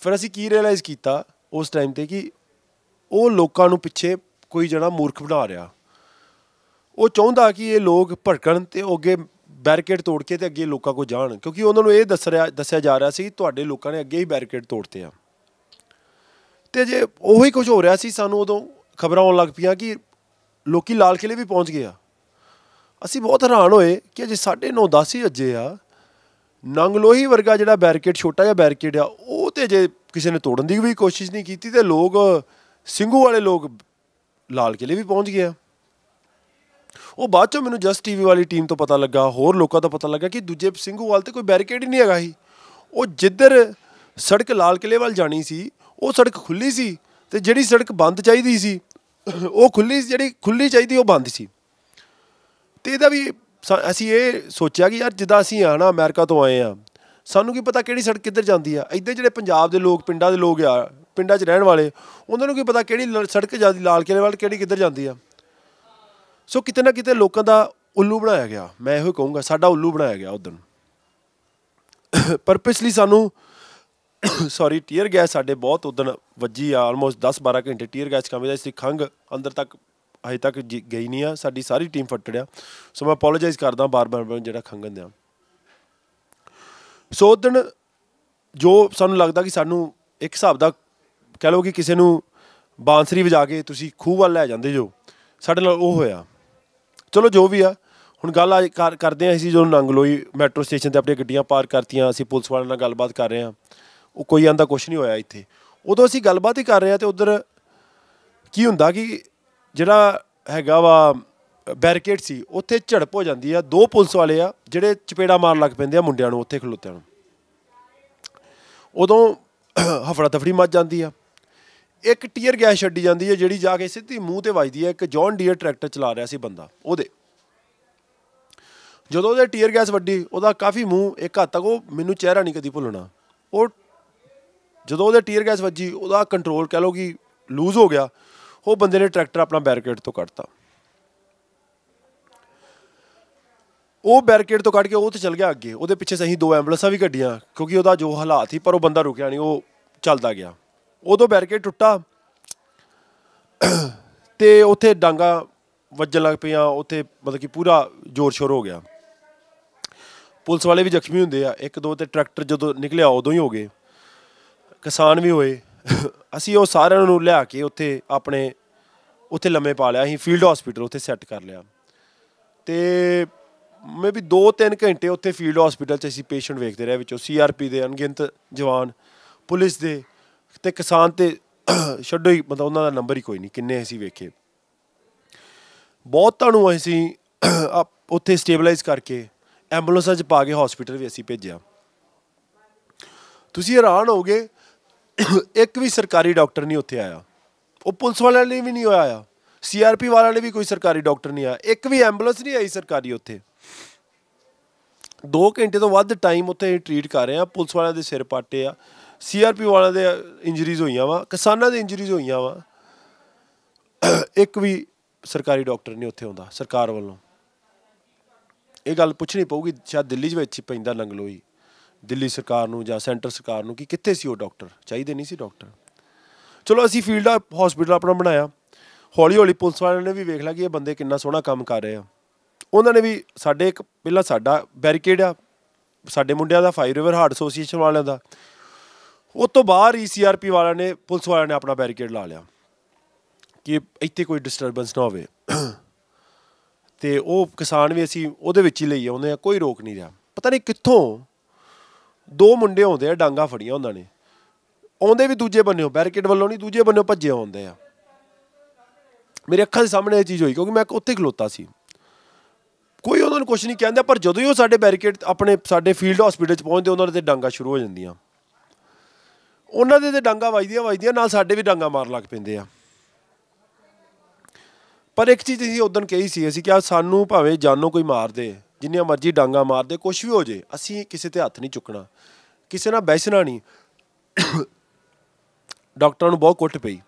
ਫਿਰ ਅਸੀਂ ਕੀ ਰਿਅਲਾਈਜ਼ ਕੀਤਾ ਉਸ ਟਾਈਮ ਤੇ ਕਿ ਉਹ ਲੋਕਾਂ ਨੂੰ ਪਿੱਛੇ ਕੋਈ ਜਣਾ ਮੂਰਖ ਬਣਾ ਰਿਹਾ ਉਹ ਚਾਹੁੰਦਾ ਕਿ ਇਹ ਲੋਕ ਭੜਕਣ ਤੇ ਅੱਗੇ ਬੈਰੀਕੇਡ ਤੋੜ ਕੇ ਤੇ ਅੱਗੇ ਲੋਕਾਂ ਕੋ ਜਾਣ ਕਿਉਂਕਿ ਉਹਨਾਂ ਨੂੰ ਇਹ ਦੱਸ ਰਿਹਾ ਦੱਸਿਆ ਜਾ ਰਿਹਾ ਸੀ ਤੁਹਾਡੇ ਲੋਕਾਂ ਨੇ ਅੱਗੇ ਹੀ ਬੈਰੀਕੇਡ ਤੋੜਤੇ ਆ ਤੇ ਜੇ ਉਹੀ ਕੁਝ ਹੋ ਰਿਹਾ ਸੀ ਸਾਨੂੰ ਉਦੋਂ ਖਬਰਾਂ ਆਉਣ ਲੱਗ ਪਈਆਂ ਕਿ ਲੋਕੀ ਲਾਲ ਕਿਲੇ ਵੀ ਪਹੁੰਚ ਗਏ ਆ ਅਸੀਂ ਬਹੁਤ ਹੈਰਾਨ ਹੋਏ ਕਿ ਅਜੇ 9:30 10 ਹੀ ਆ ਨੰਗਲੋਹੀ ਵਰਗਾ ਜਿਹੜਾ ਬੈਰੀਕੇਡ ਛੋਟਾ ਜਿਹਾ ਬੈਰੀਕੇਡ ਆ ਉਹ ਤੇ ਜੇ ਕਿਸੇ ਨੇ ਤੋੜਨ ਦੀ ਵੀ ਕੋਸ਼ਿਸ਼ ਨਹੀਂ ਕੀਤੀ ਤੇ ਲੋਕ ਸਿੰਘੂ ਵਾਲੇ ਲੋਕ ਲਾਲ ਕਿਲੇ ਵੀ ਪਹੁੰਚ ਗਏ ਉਹ ਬਾਅਦ ਚੋਂ ਮੈਨੂੰ ਜਸਟ ਟੀਵੀ ਵਾਲੀ ਟੀਮ ਤੋਂ ਪਤਾ ਲੱਗਾ ਹੋਰ ਲੋਕਾਂ ਤੋਂ ਪਤਾ ਲੱਗਾ ਕਿ ਦੂਜੇ ਸਿੰਘੂ ਵਾਲ ਤੇ ਕੋਈ ਬੈਰੀਕੇਡ ਹੀ ਨਹੀਂ ਹੈਗਾ ਸੀ ਉਹ ਜਿੱਧਰ ਸੜਕ ਲਾਲ ਕਿਲੇ ਵੱਲ ਜਾਣੀ ਸੀ ਉਹ ਸੜਕ ਖੁੱਲੀ ਸੀ ਤੇ ਜਿਹੜੀ ਸੜਕ ਬੰਦ ਚਾਹੀਦੀ ਸੀ ਉਹ ਖੁੱਲੀ ਜਿਹੜੀ ਖੁੱਲੀ ਚਾਹੀਦੀ ਉਹ ਬੰਦ ਸੀ ਤੇ ਇਹਦਾ ਵੀ ਅਸੀਂ ਇਹ ਸੋਚਿਆ ਕਿ ਯਾਰ ਜਿੱਦਾਂ ਅਸੀਂ ਆਣਾ ਅਮਰੀਕਾ ਤੋਂ ਆਏ ਆ ਸਾਨੂੰ ਕੀ ਪਤਾ ਕਿਹੜੀ ਸੜਕ ਕਿੱਧਰ ਜਾਂਦੀ ਆ ਇੱਧੇ ਜਿਹੜੇ ਪੰਜਾਬ ਦੇ ਲੋਕ ਪਿੰਡਾਂ ਦੇ ਲੋਕ ਆ ਪਿੰਡਾਂ 'ਚ ਰਹਿਣ ਵਾਲੇ ਉਹਨਾਂ ਨੂੰ ਕੀ ਪਤਾ ਕਿਹੜੀ ਸੜਕ ਜਾਂਦੀ ਲਾਲ ਕਿਲੇ ਵੱਲ ਕਿਹੜੀ ਕਿੱਧਰ ਜਾਂਦੀ ਆ ਸੋ ਕਿਤੇ ਨਾ ਕਿਤੇ ਲੋਕਾਂ ਦਾ ਉੱਲੂ ਬਣਾਇਆ ਗਿਆ ਮੈਂ ਇਹੋ ਕਹੂੰਗਾ ਸਾਡਾ ਉੱਲੂ ਬਣਾਇਆ ਗਿਆ ਉਦੋਂ ਪਰਪਸਲੀ ਸਾਨੂੰ ਸੌਰੀ ਟੀਅਰ ਗੈਸ ਸਾਡੇ ਬਹੁਤ ਉਦੋਂ ਵੱਜੀ ਆ ਆਲਮੋਸਟ 10 12 ਘੰਟੇ ਟੀਅਰ ਗੈਸ ਕੰਮ ਦਾ ਇਸ ਖੰਗ ਅੰਦਰ ਤੱਕ ਅਜੇ ਤੱਕ ਗਈ ਨਹੀਂ ਆ ਸਾਡੀ ਸਾਰੀ ਟੀਮ ਫਟੜਿਆ ਸੋ ਮੈਂ ਅਪੋਲੋਜਾਈਜ਼ ਕਰਦਾ ਬਾਰ-ਬਾਰ ਜਿਹੜਾ ਖੰਗਨ ਦਿਆਂ ਸੋ ਦਿਨ ਜੋ ਸਾਨੂੰ ਲੱਗਦਾ ਕਿ ਸਾਨੂੰ ਇੱਕ ਹਿਸਾਬ ਦਾ ਕਹਿ ਲਓ ਕਿ ਕਿਸੇ ਨੂੰ ਬਾਂਸਰੀ ਵਜਾ ਕੇ ਤੁਸੀਂ ਖੂਹ ਵੱਲ ਲੈ ਜਾਂਦੇ ਜੋ ਸਾਡੇ ਨਾਲ ਉਹ ਹੋਇਆ ਚਲੋ ਜੋ ਵੀ ਆ ਹੁਣ ਗੱਲ ਅੱਜ ਕਰਦੇ ਆ ਅਸੀਂ ਜਦੋਂ ਨੰਗਲੋਈ ਮੈਟਰੋ ਸਟੇਸ਼ਨ ਤੇ ਆਪਣੀਆਂ ਗੱਡੀਆਂ ਪਾਰ ਕਰਤੀਆਂ ਅਸੀਂ ਪੁਲਿਸ ਵਾਲਿਆਂ ਨਾਲ ਗੱਲਬਾਤ ਕਰ ਰਹੇ ਆ ਉਹ ਕੋਈ ਆਂਦਾ ਕੁਝ ਨਹੀਂ ਹੋਇਆ ਇੱਥੇ ਉਦੋਂ ਅਸੀਂ ਗੱਲਬਾਤ ਹੀ ਕਰ ਰਹੇ ਆ ਤੇ ਉਧਰ ਕੀ ਹੁੰਦਾ ਕਿ ਜਿਹੜਾ ਹੈਗਾ ਵਾ ਬੈਰੀਕੇਡ ਸੀ ਉੱਥੇ ਝੜਪ ਹੋ ਜਾਂਦੀ ਆ ਦੋ ਪੁਲਿਸ ਵਾਲੇ ਆ ਜਿਹੜੇ ਚਪੇੜਾ ਮਾਰਨ ਲੱਗ ਪੈਂਦੇ ਆ ਮੁੰਡਿਆਂ ਨੂੰ ਉੱਥੇ ਖਲੋਤਿਆਂ ਨੂੰ ਉਦੋਂ <clears throat> ਹਫੜਾ ਤਫੜੀ ਮੱਚ ਜਾਂਦੀ ਆ ਇੱਕ ਟੀਅਰ ਗੈਸ ਛੱਡੀ ਜਾਂਦੀ ਆ ਜਿਹੜੀ ਜਾ ਕੇ ਸਿੱਧੀ ਮੂੰਹ ਤੇ ਵੱਜਦੀ ਆ ਇੱਕ ਜੌਨ ਡੀਅਰ ਟਰੈਕਟਰ ਚਲਾ ਰਿਹਾ ਸੀ ਬੰਦਾ ਉਹਦੇ ਜਦੋਂ ਉਹਦੇ ਟੀਅਰ ਗੈਸ ਵੱਡੀ ਉਹਦਾ ਕਾਫੀ ਮੂੰਹ ਇੱਕ ਹੱਦ ਤੱਕ ਉਹ ਮੈਨੂੰ ਚਿਹਰਾ ਨਹੀਂ ਕਦੀ ਭੁੱਲਣਾ ਉਹ ਜਦੋਂ ਉਹਦੇ ਟੀਅਰ ਗੈਸ ਵੱਜੀ ਉਹਦਾ ਕੰਟਰੋਲ ਕਹ ਲੋ ਕਿ ਲੂਜ਼ ਹੋ ਗਿਆ ਉਹ ਬੰਦੇ ਨੇ ਟਰੈਕਟਰ ਆਪਣਾ ਬੈਰੀਕੇਡ ਤੋਂ ਕੱਢਤਾ ਉਹ ਬੈਰੀਕੇਡ ਤੋਂ ਕੱਢ ਕੇ ਉਹ ਤੇ ਚੱਲ ਗਿਆ ਅੱਗੇ ਉਹਦੇ ਪਿੱਛੇ ਸਹੀ ਦੋ ਐਂਬੂਲੈਂਸਾਂ ਵੀ ਗੱਡੀਆਂ ਕਿਉਂਕਿ ਉਹਦਾ ਜੋ ਹਾਲਾਤ ਸੀ ਪਰ ਉਹ ਬੰਦਾ ਰੁਕਿਆ ਨਹੀਂ ਉਹ ਚੱਲਦਾ ਗਿਆ ਉਦੋਂ ਬੈਰੀਕੇਡ ਟੁੱਟਾ ਤੇ ਉੱਥੇ ਡਾਂਗਾ ਵੱਜਣ ਲੱਗ ਪਿਆ ਉੱਥੇ ਮਤਲਬ ਕਿ ਪੂਰਾ ਜ਼ੋਰ ਸ਼ੋਰ ਹੋ ਗਿਆ ਪੁਲਿਸ ਵਾਲੇ ਵੀ ਜ਼ਖਮੀ ਹੁੰਦੇ ਆ ਇੱਕ ਦੋ ਤੇ ਟਰੈਕਟਰ ਜਦੋਂ ਨਿਕਲਿਆ ਉਦੋਂ ਹੀ ਹੋ ਗਏ ਕਿਸਾਨ ਵੀ ਹੋਏ ਅਸੀਂ ਉਹ ਸਾਰਿਆਂ ਨੂੰ ਲਿਆ ਕੇ ਉੱਥੇ ਆਪਣੇ ਉੱਥੇ ਲੰਮੇ ਪਾ ਲਿਆ ਅਸੀਂ ਫੀਲਡ ਹਸਪੀਟਲ ਉੱਥੇ ਸੈੱਟ ਕਰ ਲਿਆ ਤੇ ਮੈਂ ਵੀ 2-3 ਘੰਟੇ ਉੱਥੇ ਫੀਲਡ ਹਸਪੀਟਲ 'ਚ ਅਸੀਂ ਪੇਸ਼ੈਂਟ ਵੇਖਦੇ ਰਹੇ ਵਿੱਚੋਂ ਸੀਆਰਪੀ ਦੇ ਅਣਗਿਣਤ ਜਵਾਨ ਪੁਲਿਸ ਦੇ ਤੇ ਕਿਸਾਨ ਤੇ <coughs> ਛੱਡੋ ਹੀ ਮਤਲਬ ਉਹਨਾਂ ਦਾ ਨੰਬਰ ਹੀ ਕੋਈ ਨਹੀਂ ਕਿੰਨੇ ਅਸੀਂ ਵੇਖੇ ਬਹੁਤ ਨੂੰ ਅਸੀਂ <coughs> ਉੱਥੇ ਸਟੇਬਲਾਈਜ਼ ਕਰਕੇ ਐਂਬੂਲੈਂਸਾਂ 'ਚ ਪਾ ਕੇ ਹਸਪੀਟਲ ਵੀ ਅਸੀਂ ਭੇਜਿਆ ਤੁਸੀਂ ਹੈਰਾਨ ਹੋਗੇ ਇੱਕ ਵੀ ਸਰਕਾਰੀ ਡਾਕਟਰ ਨਹੀਂ ਉੱਥੇ ਆਇਆ ਉਹ ਪੁਲਿਸ ਵਾਲਿਆਂ ਲਈ ਵੀ ਨਹੀਂ ਆਇਆ ਸੀਆਰਪੀ ਵਾਲਿਆਂ ਲਈ ਵੀ ਕੋਈ ਸਰਕਾਰੀ ਡਾਕਟਰ ਨਹੀਂ ਆਇਆ ਇੱਕ ਵੀ ਐਂਬੂਲੈਂਸ ਨਹੀਂ ਆਈ ਸਰਕਾਰੀ ਉੱਥੇ 2 ਘੰਟੇ ਤੋਂ ਵੱਧ ਟਾਈਮ ਉੱਥੇ ਟ੍ਰੀਟ ਕਰ ਰਹੇ ਆ ਪੁਲਿਸ ਵਾਲਿਆਂ ਦੇ ਸਿਰ ਪਾਟੇ ਆ ਸੀਆਰਪੀ ਵਾਲਿਆਂ ਦੇ ਇੰਜਰੀਜ਼ ਹੋਈਆਂ ਵਾ ਕਿਸਾਨਾਂ ਦੇ ਇੰਜਰੀਜ਼ ਹੋਈਆਂ ਵਾ ਇੱਕ ਵੀ ਸਰਕਾਰੀ ਡਾਕਟਰ ਨਹੀਂ ਉੱਥੇ ਆਉਂਦਾ ਸਰਕਾਰ ਵੱਲੋਂ ਇਹ ਗੱਲ ਪੁੱਛਣੀ ਪਊਗੀ ਸ਼ਾਇਦ ਦਿੱਲੀ ਵਿੱਚ ਪੈਂਦਾ ਲੰਗਲੋਈ ਦਿੱਲੀ ਸਰਕਾਰ ਨੂੰ ਜਾਂ ਸੈਂਟਰ ਸਰਕਾਰ ਨੂੰ ਕਿ ਕਿੱਥੇ ਸੀ ਉਹ ਡਾਕਟਰ ਚਾਹੀਦੇ ਨਹੀਂ ਸੀ ਡਾਕਟਰ ਚਲੋ ਅਸੀਂ ਫੀਲਡ ਹਸਪੀਟਲ ਆਪਣਾ ਬਣਾਇਆ ਹੌਲੀ ਹੌਲੀ ਪੁਲਿਸ ਵਾਲਿਆਂ ਨੇ ਵੀ ਵੇਖ ਲਿਆ ਕਿ ਇਹ ਬੰਦੇ ਕਿੰਨਾ ਸੋਹਣਾ ਕੰਮ ਕਰ ਰਹੇ ਆ ਉਹਨਾਂ ਨੇ ਵੀ ਸਾਡੇ ਇੱਕ ਪਹਿਲਾਂ ਸਾਡਾ ਬੈਰੀਕੇਡ ਆ ਸਾਡੇ ਮੁੰਡਿਆਂ ਦਾ ਫਾਇਰ ਰਿਵਰ ਹਾਰਟ ਐਸੋਸੀਏਸ਼ਨ ਵਾਲਿਆਂ ਦਾ ਉਸ ਤੋਂ ਬਾਅਦ ਈਸੀਆਰਪੀ ਵਾਲਿਆਂ ਨੇ ਪੁਲਿਸ ਵਾਲਿਆਂ ਨੇ ਆਪਣਾ ਬੈਰੀਕੇਡ ਲਾ ਲਿਆ ਕਿ ਇੱਥੇ ਕੋਈ ਡਿਸਟਰਬੈਂਸ ਨਾ ਹੋਵੇ ਤੇ ਉਹ ਕਿਸਾਨ ਵੀ ਅਸੀਂ ਉਹਦੇ ਵਿੱਚ ਹੀ ਲਈ ਆਉਂਦੇ ਆ ਕੋਈ ਰੋਕ ਨਹੀਂ ਰਿਹਾ ਪਤਾ ਨਹੀਂ ਕਿੱਥੋਂ ਦੋ ਮੁੰਡੇ ਆਉਂਦੇ ਆ ਡਾਂਗਾ ਫੜੀਆਂ ਉਹਨਾਂ ਨੇ ਆਉਂਦੇ ਵੀ ਦੂਜੇ ਬੰਨਿਓ ਬੈਰੀਕੇਡ ਵੱਲੋਂ ਨਹੀਂ ਦੂਜੇ ਬੰਨਿਓ ਭੱਜੇ ਆਉਂਦੇ ਆ ਮੇਰੇ ਅੱਖਾਂ ਦੇ ਸਾਹਮਣੇ ਇਹ ਚੀਜ਼ ਹੋਈ ਕਿਉਂਕਿ ਮੈਂ ਉੱਥੇ ਖਲੋਤਾ ਸੀ ਕੋਈ ਉਹਨਾਂ ਨੂੰ ਕੁਝ ਨਹੀਂ ਕਹਿੰਦਾ ਪਰ ਜਦੋਂ ਹੀ ਉਹ ਸਾਡੇ ਬੈਰੀਕੇਡ ਆਪਣੇ ਸਾਡੇ ਫੀਲਡ ਹਸਪੀਟਲ 'ਚ ਪਹੁੰਚਦੇ ਉਹਨਾਂ ਦੇ ਡਾਂਗਾ ਸ਼ੁਰੂ ਹੋ ਜਾਂਦੀਆਂ ਉਹਨਾਂ ਦੇ ਤੇ ਡਾਂਗਾ ਵੱਜਦੀਆਂ ਵੱਜਦੀਆਂ ਨਾਲ ਸਾਡੇ ਵੀ ਡਾਂਗਾ ਮਾਰ ਲੱਗ ਪੈਂਦੇ ਆ ਪਰ ਇੱਕ ਚੀਜ਼ ਅਸੀਂ ਉਦੋਂ ਕਹੀ ਸੀ ਅਸੀਂ ਕਿਹਾ ਸਾਨੂੰ ਭਾਵੇਂ ਜਾਨੋਂ ਕੋਈ ਮਾਰ ਦੇ ਜਿੰਨੀਆਂ ਮਰਜ਼ੀ ਡਾਂਗਾ ਮਾਰਦੇ ਕੁਝ ਵੀ ਹੋ ਜੇ ਅਸੀਂ ਕਿਸੇ ਤੇ ਹੱਥ ਨਹੀਂ ਚੁੱਕਣਾ ਕਿਸੇ ਨਾਲ ਬੈਸਣਾ ਨਹੀਂ ਡਾਕਟਰਾਂ ਨੂੰ ਬਹੁਤ ਕੁੱਟ ਪਈ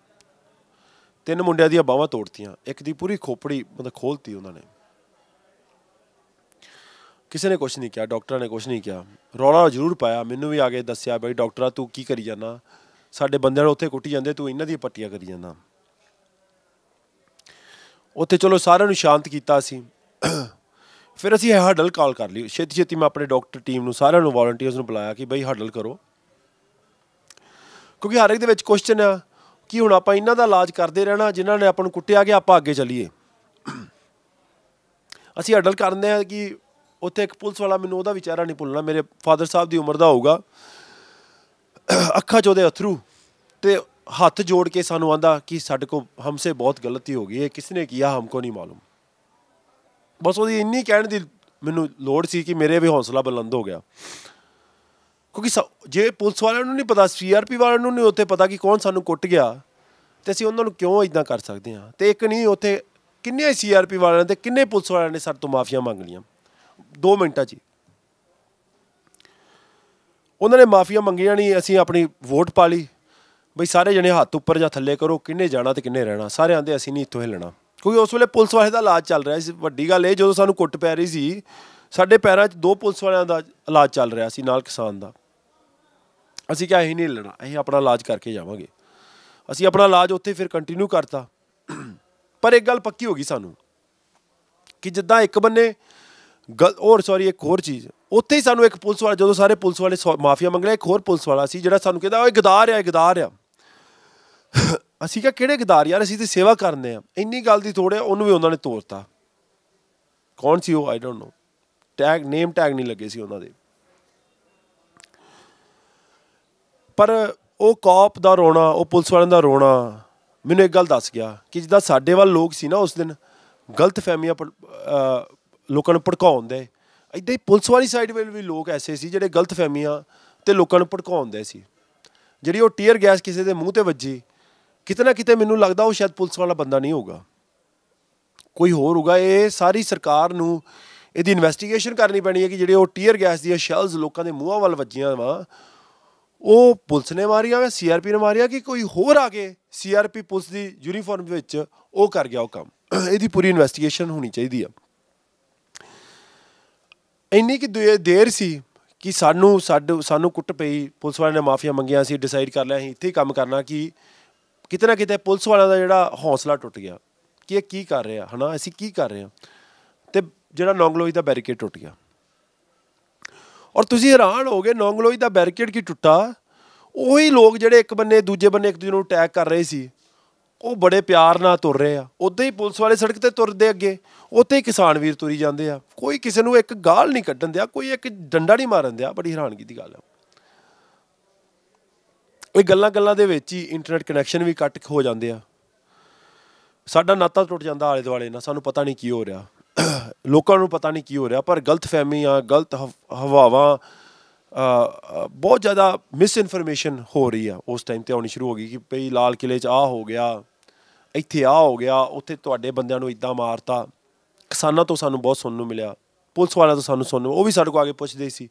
ਤਿੰਨ ਮੁੰਡਿਆਂ ਦੀਆਂ ਬਾਹਾਂ ਤੋੜਤੀਆਂ ਇੱਕ ਦੀ ਪੂਰੀ ਖੋਪੜੀ ਮਤਲਬ ਖੋਲਤੀ ਉਹਨਾਂ ਨੇ ਕਿਸੇ ਨੇ ਕੁਝ ਨਹੀਂ ਕਿਹਾ ਡਾਕਟਰਾਂ ਨੇ ਕੁਝ ਨਹੀਂ ਕਿਹਾ ਰੌਲਾ ਜ਼ਰੂਰ ਪਾਇਆ ਮੈਨੂੰ ਵੀ ਆ ਕੇ ਦੱਸਿਆ ਬਈ ਡਾਕਟਰਾ ਤੂੰ ਕੀ ਕਰੀ ਜਾਂਦਾ ਸਾਡੇ ਬੰਦਿਆਂ ਨੂੰ ਉੱਥੇ ਕੁੱਟੀ ਜਾਂਦੇ ਤੂੰ ਇਹਨਾਂ ਦੀਆਂ ਪੱਟੀਆਂ ਕਰੀ ਜਾਂਦਾ ਉੱਥੇ ਚਲੋ ਸਾਰਿਆਂ ਨੂੰ ਸ਼ਾਂਤ ਕੀਤਾ ਸੀ ਫਿਰ ਅਸੀਂ ਹਰਡਲ ਕਾਲ ਕਰ ਲਈ ਛੇਤੀ ਛੇਤੀ ਮੈਂ ਆਪਣੇ ਡਾਕਟਰ ਟੀਮ ਨੂੰ ਸਾਰਿਆਂ ਨੂੰ ਵਾਲੰਟੀਅਰਸ ਨੂੰ ਬੁਲਾਇਆ ਕਿ ਬਈ ਹਰਡਲ ਕਰੋ ਕਿਉਂਕਿ ਹਰ ਇੱਕ ਦੇ ਵਿੱਚ ਕੁਐਸਚਨ ਆ ਕਿ ਹੁਣ ਆਪਾਂ ਇਹਨਾਂ ਦਾ ਇਲਾਜ ਕਰਦੇ ਰਹਿਣਾ ਜਿਨ੍ਹਾਂ ਨੇ ਆਪਾਂ ਨੂੰ ਕੁੱਟਿਆ ਕਿ ਆਪਾਂ ਅੱਗੇ ਚੱਲੀਏ ਅਸੀਂ ਹਰਡਲ ਕਰਦੇ ਆ ਕਿ ਉੱਥੇ ਇੱਕ ਪੁਲਿਸ ਵਾਲਾ ਮੈਨੂੰ ਉਹਦਾ ਵਿਚਾਰਾ ਨਹੀਂ ਭੁੱਲਣਾ ਮੇਰੇ ਫਾਦਰ ਸਾਹਿਬ ਦੀ ਉਮਰ ਦਾ ਹੋਊਗਾ ਅੱਖਾਂ ਚੋਂ ਦੇ ਅਥਰੂ ਤੇ ਹੱਥ ਜੋੜ ਕੇ ਸਾਨੂੰ ਆਂਦਾ ਕਿ ਸਾਡੇ ਕੋ ਹਮਸੇ ਬਹੁਤ ਗਲਤੀ ਹੋ ਗਈ ਹੈ ਕਿਸਨੇ ਕੀਆ ਹਮਕੋ ਨਹੀਂ ਮਾਲੂਮ ਬਸ ਉਹਦੀ ਇੰਨੀ ਕਹਿਣ ਦੀ ਮੈਨੂੰ ਲੋੜ ਸੀ ਕਿ ਮੇਰੇ ਵੀ ਹੌਸਲਾ ਬੁਲੰਦ ਹੋ ਗਿਆ ਕਿਉਂਕਿ ਜੇ ਪੁਲਿਸ ਵਾਲਿਆਂ ਨੂੰ ਨਹੀਂ ਪਤਾ ਸੀਆਰਪੀ ਵਾਲਿਆਂ ਨੂੰ ਨਹੀਂ ਉੱਥੇ ਪਤਾ ਕਿ ਕੌਣ ਸਾਨੂੰ ਕੁੱਟ ਗਿਆ ਤੇ ਅਸੀਂ ਉਹਨਾਂ ਨੂੰ ਕਿਉਂ ਇਦਾਂ ਕਰ ਸਕਦੇ ਹਾਂ ਤੇ ਇੱਕ ਨਹੀਂ ਉੱਥੇ ਕਿੰਨੇ ਸੀਆਰਪੀ ਵਾਲਿਆਂ ਨੇ ਤੇ ਕਿੰਨੇ ਪੁਲਿਸ ਵਾਲਿਆਂ ਨੇ ਸਾਡੇ ਤੋਂ ਮਾਫੀਆਂ ਮੰਗ ਲੀਆਂ 2 ਮਿੰਟਾਂ 'ਚ ਉਹਨਾਂ ਨੇ ਮਾਫੀਆਂ ਮੰਗੀਆਂ ਨਹੀਂ ਅਸੀਂ ਆਪਣੀ ਵੋਟ ਪਾ ਲਈ ਬਈ ਸਾਰੇ ਜਣੇ ਹੱਥ ਉੱਪਰ ਜਾਂ ਥੱਲੇ ਕਰੋ ਕਿੰਨੇ ਜਾਣਾ ਤੇ ਕਿੰਨੇ ਰਹਿਣਾ ਸਾਰੇ ਆਂਦੇ ਅਸੀਂ ਨਹੀਂ ਇੱਥੋਂ ਹਿੱਲਣਾ ਕਿਉਂਕਿ ਉਸ ਵੇਲੇ ਪੁਲਿਸ ਵਾਲੇ ਦਾ ਇਲਾਜ ਚੱਲ ਰਿਹਾ ਸੀ ਵੱਡੀ ਗੱਲ ਇਹ ਜਦੋਂ ਸਾਨੂੰ ਕੁੱਟ ਪੈ ਰਹੀ ਸੀ ਸਾਡੇ ਪੈਰਾਂ 'ਚ ਦੋ ਪੁਲਿਸ ਵਾਲਿਆਂ ਦਾ ਇਲਾਜ ਚੱਲ ਰਿਹਾ ਸੀ ਨਾਲ ਕਿਸਾਨ ਦਾ ਅਸੀਂ ਕਿਹਾ ਇਹ ਨਹੀਂ ਲੈਣਾ ਅਸੀਂ ਆਪਣਾ ਇਲਾਜ ਕਰਕੇ ਜਾਵਾਂਗੇ ਅਸੀਂ ਆਪਣਾ ਇਲਾਜ ਉੱਥੇ ਫਿਰ ਕੰਟੀਨਿਊ ਕਰਤਾ ਪਰ ਇੱਕ ਗੱਲ ਪੱਕੀ ਹੋ ਗਈ ਸਾਨੂੰ ਕਿ ਜਿੱਦਾਂ ਇੱਕ ਬੰਨੇ ਹੋਰ ਸੌਰੀ ਇੱਕ ਹੋਰ ਚੀਜ਼ ਉੱਥੇ ਹੀ ਸਾਨੂੰ ਇੱਕ ਪੁਲਿਸ ਵਾਲਾ ਜਦੋਂ ਸਾਰੇ ਪੁਲਿਸ ਵਾਲੇ ਮਾਫੀਆ ਮੰਗ ਲਿਆ ਇੱਕ ਹੋਰ ਪੁਲਿਸ ਵਾਲਾ ਸੀ ਜਿਹੜਾ ਸਾਨੂੰ ਕਹਿੰਦਾ ਓਏ ਗਦਾਰ ਆ ਗਦਾਰ ਆ ਅਸੀਂ ਕਿਹਾ ਕਿਹੜੇ ਗਦਾਰ ਯਾਰ ਅਸੀਂ ਤੇ ਸੇਵਾ ਕਰਨੇ ਆ ਇੰਨੀ ਗੱਲ ਦੀ ਥੋੜੇ ਉਹਨੂੰ ਵੀ ਉਹਨਾਂ ਨੇ ਤੋਰਤਾ ਕੌਣ ਸੀ ਉਹ I don't know tag name tag ਨਹੀਂ ਲੱਗੇ ਸੀ ਉਹਨਾਂ ਦੇ ਪਰ ਉਹ ਕਾਪ ਦਾ ਰੋਣਾ ਉਹ ਪੁਲਿਸ ਵਾਲਿਆਂ ਦਾ ਰੋਣਾ ਮੈਨੂੰ ਇੱਕ ਗੱਲ ਦੱਸ ਗਿਆ ਕਿ ਜਿੱਦਾਂ ਸਾਡੇ ਵੱਲ ਲੋਕ ਸੀ ਨਾ ਉਸ ਦਿਨ ਗਲਤ ਫਹਿਮੀਆਂ ਲੋਕਾਂ ਨੂੰ ਭੜਕਾਉਂਦੇ ਇਦਾਂ ਹੀ ਪੁਲਿਸ ਵਾਲੀ ਸਾਈਡ ਵੱਲ ਵੀ ਲੋਕ ਐਸੇ ਸੀ ਜਿਹੜੇ ਗਲਤ ਫਹਿਮੀਆਂ ਤੇ ਲੋਕਾਂ ਨੂੰ ਭੜਕਾਉਂਦੇ ਸੀ ਜਿਹੜੀ ਉਹ ਟੀਅਰ ਗੈਸ ਕਿਸੇ ਦੇ ਮੂੰਹ ਤੇ ਵੱਜੀ ਕਿਤਨਾ ਕਿਤੇ ਮੈਨੂੰ ਲੱਗਦਾ ਉਹ ਸ਼ਾਇਦ ਪੁਲਿਸ ਵਾਲਾ ਬੰਦਾ ਨਹੀਂ ਹੋਊਗਾ ਕੋਈ ਹੋਰ ਹੋਊਗਾ ਇਹ ਸਾਰੀ ਸਰਕਾਰ ਨੂੰ ਇਹਦੀ ਇਨਵੈਸਟੀਗੇਸ਼ਨ ਕਰਨੀ ਪੈਣੀ ਹੈ ਕਿ ਜਿਹੜੇ ਉਹ ਟੀਅਰ ਗੈਸ ਦੀਆਂ ਸ਼ੈਲਸ ਲੋਕਾਂ ਦੇ ਮੂੰਹਾਂ ਵੱਲ ਵੱਜੀਆਂ ਵਾ ਉਹ ਪੁਲਿਸ ਨੇ ਮਾਰੀਆਂ ਵਾ ਸੀਆਰਪੀ ਨੇ ਮਾਰੀਆਂ ਕਿ ਕੋਈ ਹੋਰ ਆ ਕੇ ਸੀਆਰਪੀ ਪੁਲਿਸ ਦੀ ਯੂਨੀਫਾਰਮ ਵਿੱਚ ਉਹ ਕਰ ਗਿਆ ਉਹ ਕੰਮ ਇਹਦੀ ਪੂਰੀ ਇਨਵੈਸਟੀਗੇਸ਼ਨ ਹੋਣੀ ਚਾਹੀਦੀ ਆ ਇੰਨੀ ਕਿ ਦੇਰ ਸੀ ਕਿ ਸਾਨੂੰ ਸਾਨੂੰ ਕੁੱਟ ਪਈ ਪੁਲਿਸ ਵਾਲਿਆਂ ਨੇ ਮਾਫੀਆ ਮੰਗੀਆਂ ਸੀ ਡਿਸਾਈਡ ਕਰ ਲਿਆ ਸੀ ਇੱਥੇ ਹੀ ਕੰਮ ਕਰਨਾ ਕਿ ਕਿਤੇ ਨਾ ਕਿਤੇ ਪੁਲਿਸ ਵਾਲਿਆਂ ਦਾ ਜਿਹੜਾ ਹੌਸਲਾ ਟੁੱਟ ਗਿਆ ਕਿ ਇਹ ਕੀ ਕਰ ਰਿਹਾ ਹਨਾ ਅਸੀਂ ਕੀ ਕਰ ਰਹੇ ਹਾਂ ਤੇ ਜਿਹੜਾ ਨੌਂਗਲੋਈ ਦਾ ਬੈਰੀਕੇਡ ਟੁੱਟ ਗਿਆ ਔਰ ਤੁਸੀਂ ਹੈਰਾਨ ਹੋਗੇ ਨੌਂਗਲੋਈ ਦਾ ਬੈਰੀਕੇਡ ਕੀ ਟੁੱਟਾ ਉਹੀ ਲੋਕ ਜਿਹੜੇ ਇੱਕ ਬੰਨੇ ਦੂਜੇ ਬੰਨੇ ਇੱਕ ਦੂਜੇ ਨੂੰ ਅਟੈਕ ਕਰ ਰਹੇ ਸੀ ਉਹ ਬੜੇ ਪਿਆਰ ਨਾਲ ਤੁਰ ਰਹੇ ਆ ਉਦਾਂ ਹੀ ਪੁਲਿਸ ਵਾਲੇ ਸੜਕ ਤੇ ਤੁਰਦੇ ਅੱਗੇ ਉੱਥੇ ਹੀ ਕਿਸਾਨ ਵੀਰ ਤੁਰੀ ਜਾਂਦੇ ਆ ਕੋਈ ਕਿਸੇ ਨੂੰ ਇੱਕ ਗਾਲ ਨਹੀਂ ਕੱਢਣ ਦਿਆ ਕੋਈ ਇੱਕ ਡੰਡਾ ਨਹੀਂ ਮਾਰਨ ਦਿਆ ਬੜੀ ਹੈਰਾਨਗੀ ਦੀ ਗੱਲ ਆ ਇਹ ਗੱਲਾਂ ਗੱਲਾਂ ਦੇ ਵਿੱਚ ਹੀ ਇੰਟਰਨੈਟ ਕਨੈਕਸ਼ਨ ਵੀ ਕੱਟ ਹੋ ਜਾਂਦੇ ਆ ਸਾਡਾ ਨਾਤਾ ਟੁੱਟ ਜਾਂਦਾ ਆਲੇ ਦੁਆਲੇ ਨਾਲ ਸਾਨੂੰ ਪਤਾ ਨਹੀਂ ਕੀ ਹੋ ਰਿਹਾ ਲੋਕਾਂ ਨੂੰ ਪਤਾ ਨਹੀਂ ਕੀ ਹੋ ਰਿਹਾ ਪਰ ਗਲਤ ਫਹਿਮੀਆਂ ਗਲਤ ਹਵਾਵਾਂ ਬਹੁਤ ਜ਼ਿਆਦਾ ਮਿਸ ਇਨਫੋਰਮੇਸ਼ਨ ਹੋ ਰਹੀ ਆ ਉਸ ਟਾਈਮ ਤੇ ਆਉਣੀ ਸ਼ੁਰੂ ਹੋ ਗਈ ਕਿ ਭਈ ਲਾਲ ਕਿਲੇ 'ਚ ਆ ਹੋ ਗਿਆ ਇੱਥੇ ਆ ਹੋ ਗਿਆ ਉੱਥੇ ਤੁਹਾਡੇ ਬੰਦਿਆਂ ਨੂੰ ਇਦਾਂ ਮਾਰਤਾ ਕਿਸਾਨਾਂ ਤੋਂ ਸਾਨੂੰ ਬਹੁਤ ਸੁਣਨ ਨੂੰ ਮਿਲਿਆ ਪੁਲਿਸ ਵਾਲਿਆਂ ਤੋਂ ਸਾਨੂੰ ਸੁਣਨ ਉਹ ਵੀ ਸਾਡੇ ਕੋਲ ਆ ਕੇ ਪੁੱਛਦੇ ਸੀ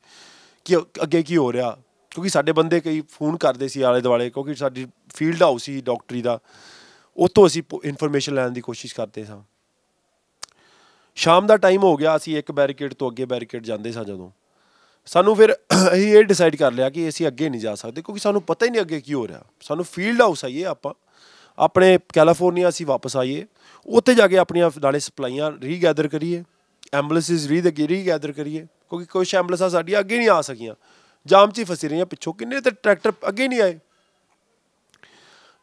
ਕਿ ਅੱਗੇ ਕੀ ਹੋ ਰਿਹਾ ਕਿਉਂਕਿ ਸਾਡੇ ਬੰਦੇ ਕਈ ਫੋਨ ਕਰਦੇ ਸੀ ਆਲੇ ਦੁਆਲੇ ਕਿਉਂਕਿ ਸਾਡੀ ਫੀਲਡ ਹਾਊਸ ਸੀ ਡਾਕਟਰੀ ਦਾ ਉਤੋਂ ਅਸੀਂ ਇਨਫੋਰਮੇਸ਼ਨ ਲੈਣ ਦੀ ਕੋਸ਼ਿਸ਼ ਕਰਦੇ ਸਾਂ ਸ਼ਾਮ ਦਾ ਟਾਈਮ ਹੋ ਗਿਆ ਅਸੀਂ ਇੱਕ ਬੈਰੀਕੇਡ ਤੋਂ ਅੱਗੇ ਬੈਰੀਕੇਡ ਜਾਂਦੇ ਸਾਂ ਜਦੋਂ ਸਾਨੂੰ ਫਿਰ ਅਸੀਂ ਇਹ ਡਿਸਾਈਡ ਕਰ ਲਿਆ ਕਿ ਅਸੀਂ ਅੱਗੇ ਨਹੀਂ ਜਾ ਸਕਦੇ ਕਿਉਂਕਿ ਸਾਨੂੰ ਪਤਾ ਹੀ ਨਹੀਂ ਅੱਗੇ ਕੀ ਹੋ ਰਿਹਾ ਸਾਨੂੰ ਫੀਲਡ ਹਾਊਸ ਆਈਏ ਆਪਾਂ ਆਪਣੇ ਕੈਲੀਫੋਰਨੀਆ ਅਸੀਂ ਵਾਪਸ ਆਈਏ ਉੱਥੇ ਜਾ ਕੇ ਆਪਣੀਆਂ ਨਾਲੇ ਸਪਲਾਈਆਂ ਰੀਗੈਦਰ ਕਰੀਏ ਐਂਬੂਲੈਂਸਿਸ ਰੀਗੈਦਰ ਕਰੀਏ ਕਿਉਂਕਿ ਕੋਈ ਐਂਬੂਲੈਂਸਾਂ ਸਾਡੀ ਅੱਗੇ ਨਹੀਂ ਆ ਸਕੀਆਂ ਜਾਮ 'ਚ ਫਸੇ ਰਹੀਆਂ ਪਿੱਛੋਂ ਕਿੰਨੇ ਤੇ ਟਰੈਕਟਰ ਅੱਗੇ ਨਹੀਂ ਆਏ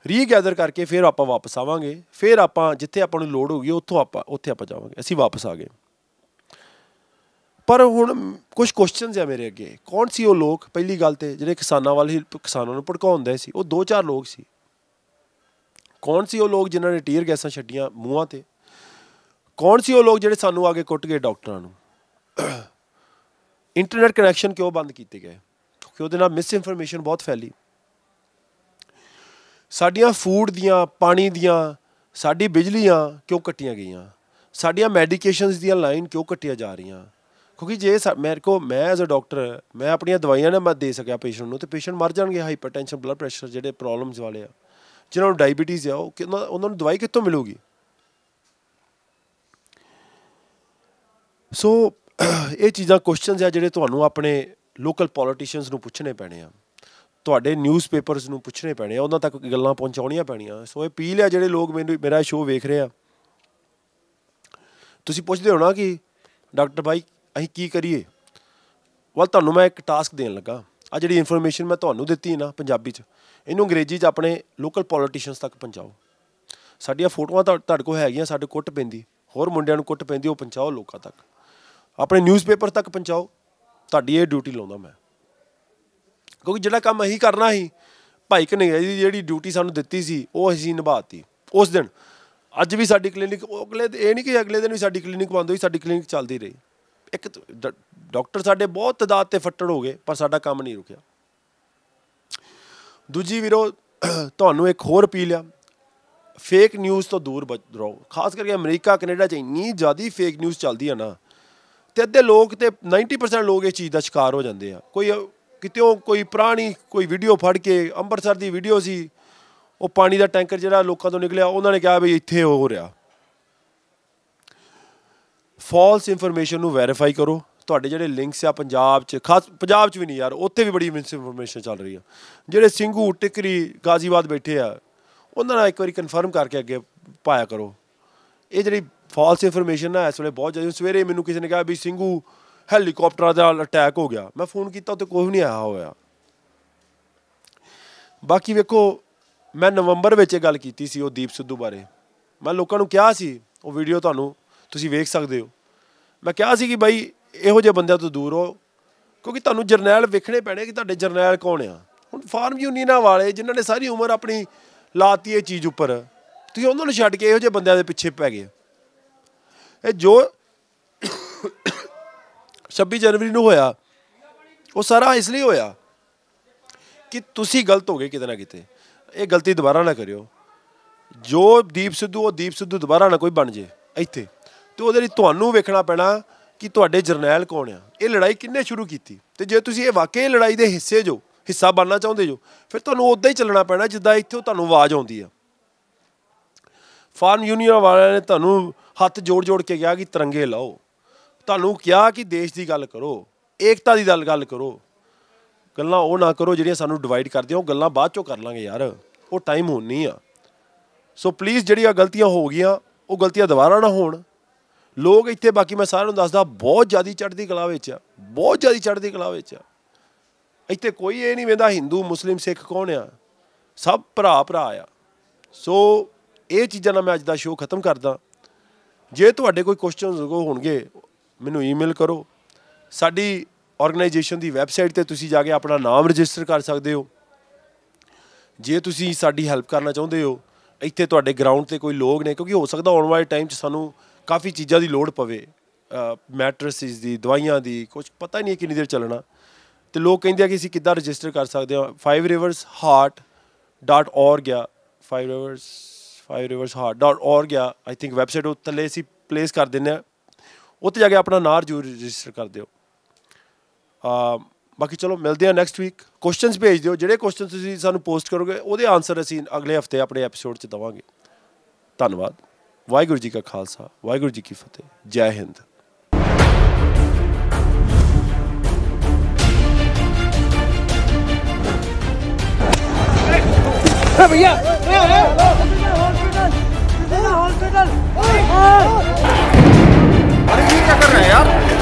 ਰੀਗੈਦਰ ਕਰਕੇ ਫਿਰ ਆਪਾਂ ਵਾਪਸ ਆਵਾਂਗੇ ਫਿਰ ਆਪਾਂ ਜਿੱਥੇ ਆਪਾਂ ਨੂੰ ਲੋਡ ਹੋ ਗਈ ਉੱਥੋਂ ਆਪਾਂ ਉੱਥੇ ਆਪਾਂ ਜਾਵਾਂਗੇ ਅਸੀਂ ਵਾਪਸ ਆ ਗਏ ਪਰ ਹੁਣ ਕੁਝ ਕੁਐਸਚਨਸ ਆ ਮੇਰੇ ਅੱਗੇ ਕੌਣ ਸੀ ਉਹ ਲੋਕ ਪਹਿਲੀ ਗੱਲ ਤੇ ਜਿਹੜੇ ਕਿਸਾਨਾਂ ਵਾਲੇ ਕਿਸਾਨਾਂ ਨੂੰ ਭੜਕਾਉਂਦੇ ਸੀ ਉਹ ਦੋ ਚਾਰ ਲੋਕ ਸੀ ਕੌਣ ਸੀ ਉਹ ਲੋਕ ਜਿਨ੍ਹਾਂ ਨੇ ਟੀਅਰ ਗੈਸਾਂ ਛੱਡੀਆਂ ਮੂੰਹਾਂ ਤੇ ਕੌਣ ਸੀ ਉਹ ਲੋਕ ਜਿਹੜੇ ਸਾਨੂੰ ਆ ਕੇ ਕੁੱਟ ਗਏ ਡਾਕਟਰਾਂ ਨੂੰ ਇੰਟਰਨੈਟ ਕਨੈਕਸ਼ਨ ਕਿਉਂ ਬੰਦ ਕੀਤੇ ਗਏ ਕਿ ਉਹਦੇ ਨਾਲ ਮਿਸ ਇਨਫੋਰਮੇਸ਼ਨ ਬਹੁਤ ਫੈਲੀ ਸਾਡੀਆਂ ਫੂਡ ਦੀਆਂ ਪਾਣੀ ਦੀਆਂ ਸਾਡੀ ਬਿਜਲੀਆਂ ਕਿਉਂ ਕੱਟੀਆਂ ਗਈਆਂ ਸਾਡੀਆਂ ਮੈਡੀਕੇਸ਼ਨਸ ਦੀਆਂ ਲਾਈਨ ਕਿਉਂ ਕੱਟੀਆਂ ਜਾ ਰਹੀਆਂ ਕਿਉਂਕਿ ਜੇ ਮੇਰੇ ਕੋ ਮੈਂ ਐਜ਼ ਅ ਡਾਕਟਰ ਮੈਂ ਆਪਣੀਆਂ ਦਵਾਈਆਂ ਨਾ ਮੈਂ ਦੇ ਸਕਿਆ ਪੇਸ਼ੈਂਟ ਨੂੰ ਤੇ ਪੇਸ਼ੈਂਟ ਮਰ ਜਾਣਗੇ ਹਾਈਪਰਟੈਂਸ਼ਨ ਬਲੱਡ ਪ੍ਰੈਸ਼ਰ ਜਿਹੜੇ ਪ੍ਰੋਬਲਮਸ ਵਾਲੇ ਆ ਜਿਨ੍ਹਾਂ ਨੂੰ ਡਾਇਬੀਟੀਜ਼ ਆ ਉਹ ਉਹਨਾਂ ਨੂੰ ਦਵਾਈ ਕਿੱਥੋਂ ਮਿਲੂਗੀ ਸੋ ਇਹ ਚੀਜ਼ਾਂ ਕੁਐਸਚਨਸ ਆ ਜਿਹੜੇ ਤੁਹਾਨੂੰ ਆਪਣੇ ਲੋਕਲ ਪੋਲੀਟੀਸ਼ੀਅਨਸ ਨੂੰ ਪੁੱਛਣੇ ਪੈਣੇ ਆ ਤੁਹਾਡੇ ਨਿਊਜ਼ਪੇਪਰਸ ਨੂੰ ਪੁੱਛਣੇ ਪੈਣੇ ਆ ਉਹਨਾਂ ਤੱਕ ਗੱਲਾਂ ਪਹੁੰਚਾਉਣੀਆਂ ਪੈਣੀਆਂ ਸੋ ਇਹ ਅਪੀਲ ਆ ਜਿਹੜੇ ਲੋਕ ਮੈਨੂੰ ਮੇਰਾ ਸ਼ੋਅ ਵੇਖ ਰਹੇ ਆ ਤੁਸੀਂ ਪੁੱਛਦੇ ਹੋਣਾ ਕਿ ਡਾਕਟਰ ਭਾਈ ਅਸੀਂ ਕੀ ਕਰੀਏ ਵਲ ਤੁਹਾਨੂੰ ਮੈਂ ਇੱਕ ਟਾਸਕ ਦੇਣ ਲੱਗਾ ਆ ਜਿਹੜੀ ਇਨਫੋਰਮੇਸ਼ਨ ਮੈਂ ਤੁਹਾਨੂੰ ਦਿੱਤੀ ਨਾ ਪੰਜਾਬੀ 'ਚ ਇਹਨੂੰ ਅੰਗਰੇਜ਼ੀ 'ਚ ਆਪਣੇ ਲੋਕਲ ਪੋਲੀਟੀਸ਼ੀਅਨਸ ਤੱਕ ਪਹੁੰਚਾਓ ਸਾਡੀਆਂ ਫੋਟੋਆਂ ਤਾਂ ਤੁਹਾਡੇ ਕੋਲ ਹੈਗੀਆਂ ਸਾਡੇ ਕੁੱਟ ਪੈਂਦੀ ਹੋਰ ਮੁੰਡਿਆਂ ਨੂੰ ਕੁੱਟ ਪੈਂਦੀ ਉਹ ਪਹੁੰਚਾਓ ਲੋਕਾਂ ਤੱਕ ਆਪਣੇ ਨਿਊਜ਼ਪੇਪਰ ਤੱਕ ਪਹੁੰਚਾਓ ਤੁਹਾਡੀ ਇਹ ਡਿਊਟੀ ਲਾਉਂਦਾ ਮੈਂ ਕਿਉਂਕਿ ਜਿਹੜਾ ਕੰਮ ਅਸੀਂ ਕਰਨਾ ਸੀ ਭਾਈ ਕਨਈਆ ਜੀ ਜਿਹੜੀ ਡਿਊਟੀ ਸਾਨੂੰ ਦਿੱਤੀ ਸੀ ਉਹ ਅਸੀਂ ਨਿਭਾਤੀ ਉਸ ਦਿਨ ਅੱਜ ਵੀ ਸਾਡੀ ਕਲੀਨਿਕ ਅਗਲੇ ਇਹ ਨਹੀਂ ਕਿ ਅਗਲੇ ਦਿਨ ਵੀ ਸਾਡੀ ਕਲੀਨਿਕ ਬੰਦ ਹੋਈ ਸਾਡੀ ਕਲੀਨਿਕ ਚੱਲਦੀ ਰਹੀ ਇੱਕ ਡਾਕਟਰ ਸਾਡੇ ਬਹੁਤ ਤਦਾਦ ਤੇ ਫੱਟੜ ਹੋ ਗਏ ਪਰ ਸਾਡਾ ਕੰਮ ਨਹੀਂ ਰੁਕਿਆ ਦੂਜੀ ਵੀਰੋ ਤੁਹਾਨੂੰ ਇੱਕ ਹੋਰ ਅਪੀਲ ਆ ਫੇਕ ਨਿਊਜ਼ ਤੋਂ ਦੂਰ ਰਹੋ ਖਾਸ ਕਰਕੇ ਅਮਰੀਕਾ ਕੈਨੇਡਾ 'ਚ ਇੰਨੀ ਜ਼ਿਆਦੀ ਫੇਕ ਨਿਊਜ਼ ਚੱਲਦੀ ਆ ਨਾ ਤੇ ਅੱਧੇ ਲੋਕ ਤੇ 90% ਲੋਕ ਇਸ ਚੀਜ਼ ਦਾ ਸ਼ਿਕਾਰ ਹੋ ਜਾਂਦੇ ਆ ਕੋਈ ਕਿਤੇੋਂ ਕੋਈ ਪ੍ਰਾਣੀ ਕੋਈ ਵੀਡੀਓ ਫੜ ਕੇ ਅੰਮ੍ਰਿਤਸਰ ਦੀ ਵੀਡੀਓ ਸੀ ਉਹ ਪਾਣੀ ਦਾ ਟੈਂਕਰ ਜਿਹੜਾ ਲੋਕਾਂ ਤੋਂ ਨਿਕਲਿਆ ਉਹਨਾਂ ਨੇ ਕਿਹਾ ਵੀ ਇੱਥੇ ਹੋ ਰਿਹਾ ਫਾਲਸ ਇਨਫੋਰਮੇਸ਼ਨ ਨੂੰ ਵੈਰੀਫਾਈ ਕਰੋ ਤੁਹਾਡੇ ਜਿਹੜੇ ਲਿੰਕਸ ਆ ਪੰਜਾਬ 'ਚ ਖਾਸ ਪੰਜਾਬ 'ਚ ਵੀ ਨਹੀਂ ਯਾਰ ਉੱਥੇ ਵੀ ਬੜੀ ਮਿਸ ਇਨਫੋਰਮੇਸ਼ਨ ਚੱਲ ਰਹੀ ਆ ਜਿਹੜੇ ਸਿੰਘੂ ਟਿਕਰੀ ਗਾਜ਼ੀਬਾਦ ਬੈਠੇ ਆ ਉਹਨਾਂ ਨਾਲ ਇੱਕ ਵਾਰੀ ਕਨਫਰਮ ਕਰਕੇ ਅੱਗੇ ਪਾਇਆ ਕਰੋ ਇਹ ਜਿਹੜੀ ਫਾਲਸ ਇਨਫੋਰਮੇਸ਼ਨ ਨਾ ਇਸ ਵੇਲੇ ਬਹੁਤ ਜ਼ਿਆਦਾ ਸਵੇਰੇ ਮੈਨੂੰ ਕਿਸੇ ਨੇ ਕਿਹਾ ਵੀ ਸਿੰਘੂ ਹੈਲੀਕਾਪਟਰ ਦਾ ਅਟੈਕ ਹੋ ਗਿਆ ਮੈਂ ਫੋਨ ਕੀਤਾ ਉੱਤੇ ਕੋਈ ਨਹੀਂ ਆਇਆ ਹੋਇਆ ਬਾਕੀ ਵੇਖੋ ਮੈਂ ਨਵੰਬਰ ਵਿੱਚ ਇਹ ਗੱਲ ਕੀਤੀ ਸੀ ਉਹ ਦੀਪ ਸਿੱਧੂ ਬਾਰੇ ਮੈਂ ਲੋਕਾਂ ਨੂੰ ਕਿਹਾ ਸੀ ਉਹ ਵੀਡੀਓ ਤੁਹਾਨੂੰ ਤੁਸੀਂ ਵੇਖ ਸਕਦੇ ਹੋ ਮੈਂ ਕਿਹਾ ਸੀ ਕਿ ਬਾਈ ਇਹੋ ਜਿਹੇ ਬੰਦਿਆਂ ਤੋਂ ਦੂਰ ਹੋ ਕਿਉਂਕਿ ਤੁਹਾਨੂੰ ਜਰਨੈਲ ਵੇਖਣੇ ਪੈਣੇ ਕਿ ਤੁਹਾਡੇ ਜਰਨੈਲ ਕੌਣ ਆ ਹੁਣ ਫਾਰਮ ਯੂਨੀਅਨਾਂ ਵਾਲੇ ਜਿਨ੍ਹਾਂ ਨੇ ਸਾਰੀ ਉਮਰ ਆਪਣੀ ਲਾਤੀ ਇਹ ਚੀਜ਼ ਉੱਪਰ ਤੁਸੀਂ ਉਹਨਾਂ ਨੂੰ ਛੱਡ ਕੇ ਇਹੋ ਜਿਹੇ ਬੰਦਿਆਂ ਦੇ ਪਿੱਛੇ ਪੈ ਗਏ ਇਹ ਜੋ 26 ਜਨਵਰੀ ਨੂੰ ਹੋਇਆ ਉਹ ਸਾਰਾ ਇਸ ਲਈ ਹੋਇਆ ਕਿ ਤੁਸੀਂ ਗਲਤ ਹੋ ਗਏ ਕਿਤੇ ਨਾ ਕਿਤੇ ਇਹ ਗਲਤੀ ਦੁਬਾਰਾ ਨਾ ਕਰਿਓ ਜੋ ਦੀਪ ਸਿੱਧੂ ਉਹ ਦੀਪ ਸਿੱਧੂ ਦੁਬਾਰਾ ਨਾ ਕੋਈ ਬਣ ਜੇ ਇੱਥੇ ਤੇ ਉਹਦੇ ਲਈ ਤੁਹਾਨੂੰ ਵੇਖਣਾ ਪੈਣਾ ਕਿ ਤੁਹਾਡੇ ਜਰਨੈਲ ਕੌਣ ਆ ਇਹ ਲੜਾਈ ਕਿੰਨੇ ਸ਼ੁਰੂ ਕੀਤੀ ਤੇ ਜੇ ਤੁਸੀਂ ਇਹ ਵਾਕਈ ਲੜਾਈ ਦੇ ਹਿੱਸੇ ਜੋ ਹਿੱਸਾ ਬਣਨਾ ਚਾਹੁੰਦੇ ਜੋ ਫਿਰ ਤੁਹਾਨੂੰ ਉਦਾਂ ਹੀ ਚੱਲਣਾ ਪੈਣਾ ਜਿੱਦਾਂ ਇੱਥੇ ਤੁਹਾਨੂੰ ਆਵਾਜ਼ ਆਉਂਦੀ ਆ ਫਾਰਮ ਯੂਨੀਅਨ ਵਾਲਿਆਂ ਨੇ ਤੁਹਾਨੂੰ ਹੱਥ ਜੋੜ ਜੋੜ ਕੇ ਕਿਹਾ ਕਿ ਤਿਰੰਗੇ ਲਾਓ ਤੁਹਾਨੂੰ ਕਿਹਾ ਕਿ ਦੇਸ਼ ਦੀ ਗੱਲ ਕਰੋ ਏਕਤਾ ਦੀ ਗੱਲ ਕਰੋ ਗੱਲਾਂ ਉਹ ਨਾ ਕਰੋ ਜਿਹੜੀਆਂ ਸਾਨੂੰ ਡਿਵਾਈਡ ਕਰਦੀਆਂ ਉਹ ਗੱਲਾਂ ਬਾਅਦ ਚੋਂ ਕਰ ਲਾਂਗੇ ਯਾਰ ਉਹ ਟਾਈਮ ਹੁਣ ਨਹੀਂ ਆ ਸੋ ਪਲੀਜ਼ ਜਿਹੜੀਆਂ ਗਲਤੀਆਂ ਹੋ ਗਈਆਂ ਉਹ ਗਲਤੀਆਂ ਦੁਬਾਰਾ ਨਾ ਹੋਣ ਲੋਕ ਇੱਥੇ ਬਾਕੀ ਮੈਂ ਸਾਰਿਆਂ ਨੂੰ ਦੱਸਦਾ ਬਹੁਤ ਜ਼ਿਆਦੀ ਚੜ੍ਹਦੀ ਕਲਾ ਵਿੱਚ ਆ ਬਹੁਤ ਜ਼ਿਆਦੀ ਚੜ੍ਹਦੀ ਕਲਾ ਵਿੱਚ ਆ ਇੱਥੇ ਕੋਈ ਇਹ ਨਹੀਂ ਵੇਂਦਾ ਹਿੰਦੂ Muslim ਸਿੱਖ ਕੌਣ ਆ ਸਭ ਭਰਾ ਭਰਾ ਆ ਸੋ ਇਹ ਚੀਜ਼ਾਂ ਨਾਲ ਮੈਂ ਅੱਜ ਦਾ ਸ਼ੋਅ ਖਤਮ ਕਰਦਾ ਜੇ ਤੁਹਾਡੇ ਕੋਈ ਕੁਐਸਚਨਸ ਹੋਣਗੇ ਮੈਨੂੰ ਈਮੇਲ ਕਰੋ ਸਾਡੀ ਆਰਗੇਨਾਈਜੇਸ਼ਨ ਦੀ ਵੈਬਸਾਈਟ ਤੇ ਤੁਸੀਂ ਜਾ ਕੇ ਆਪਣਾ ਨਾਮ ਰਜਿਸਟਰ ਕਰ ਸਕਦੇ ਹੋ ਜੇ ਤੁਸੀਂ ਸਾਡੀ ਹੈਲਪ ਕਰਨਾ ਚਾਹੁੰਦੇ ਹੋ ਇੱਥੇ ਤੁਹਾਡੇ ਗਰਾਊਂਡ ਤੇ ਕੋਈ ਲੋਕ ਨੇ ਕਿਉਂਕਿ ਹੋ ਸਕਦਾ ਆਉਣ ਵਾਲੇ ਟਾਈਮ 'ਚ ਸਾਨੂੰ ਕਾਫੀ ਚੀਜ਼ਾਂ ਦੀ ਲੋੜ ਪਵੇ ਮੈਟਰਸਿਸ ਦੀ ਦਵਾਈਆਂ ਦੀ ਕੁਝ ਪਤਾ ਹੀ ਨਹੀਂ ਕਿੰਨੀ ਦੇਰ ਚੱਲਣਾ ਤੇ ਲੋਕ ਕਹਿੰਦੇ ਆ ਕਿ ਅਸੀਂ ਕਿੱਦਾਂ ਰਜਿਸਟਰ ਕਰ ਸਕਦੇ ਹਾਂ 5riversheart.org ਆ 5rivers ਫਾਈਵ ਆ ਆਈ ਥਿੰਕ ਵੈਬਸਾਈਟ ਉੱਤੇ ਅਸੀਂ ਪਲੇਸ ਕਰ ਦਿੰਨੇ ਆ ਉੱਥੇ ਜਾ ਕੇ ਆਪਣਾ ਨਾਮ ਜੂ ਰਜਿਸਟਰ ਕਰ ਦਿਓ ਆ ਬਾਕੀ ਚਲੋ ਮਿਲਦੇ ਆ ਨੈਕਸਟ ਵੀਕ ਕੁਐਸਚਨਸ ਭੇਜ ਦਿਓ ਜਿਹੜੇ ਕੁਐਸਚਨ ਤੁਸੀਂ ਸਾਨੂੰ ਪੋਸਟ ਕਰੋਗੇ ਉਹਦੇ ਆਨਸਰ ਅਸੀਂ ਅਗਲੇ ਹਫਤੇ ਆਪਣੇ ਐਪੀਸੋਡ 'ਚ ਦਵਾਂਗੇ ਧੰਨਵਾਦ ਵਾਹਿਗੁਰੂ ਜੀ ਕਾ ਖਾਲਸਾ ਵਾਹਿਗੁਰੂ ਜੀ ਕੀ ਫਤਿਹ ਜੈ ਹਿੰਦ Hurry ਭਈਆ Yeah, yeah. हॉस्पिटल अरे ये क्या कर रहे हैं यार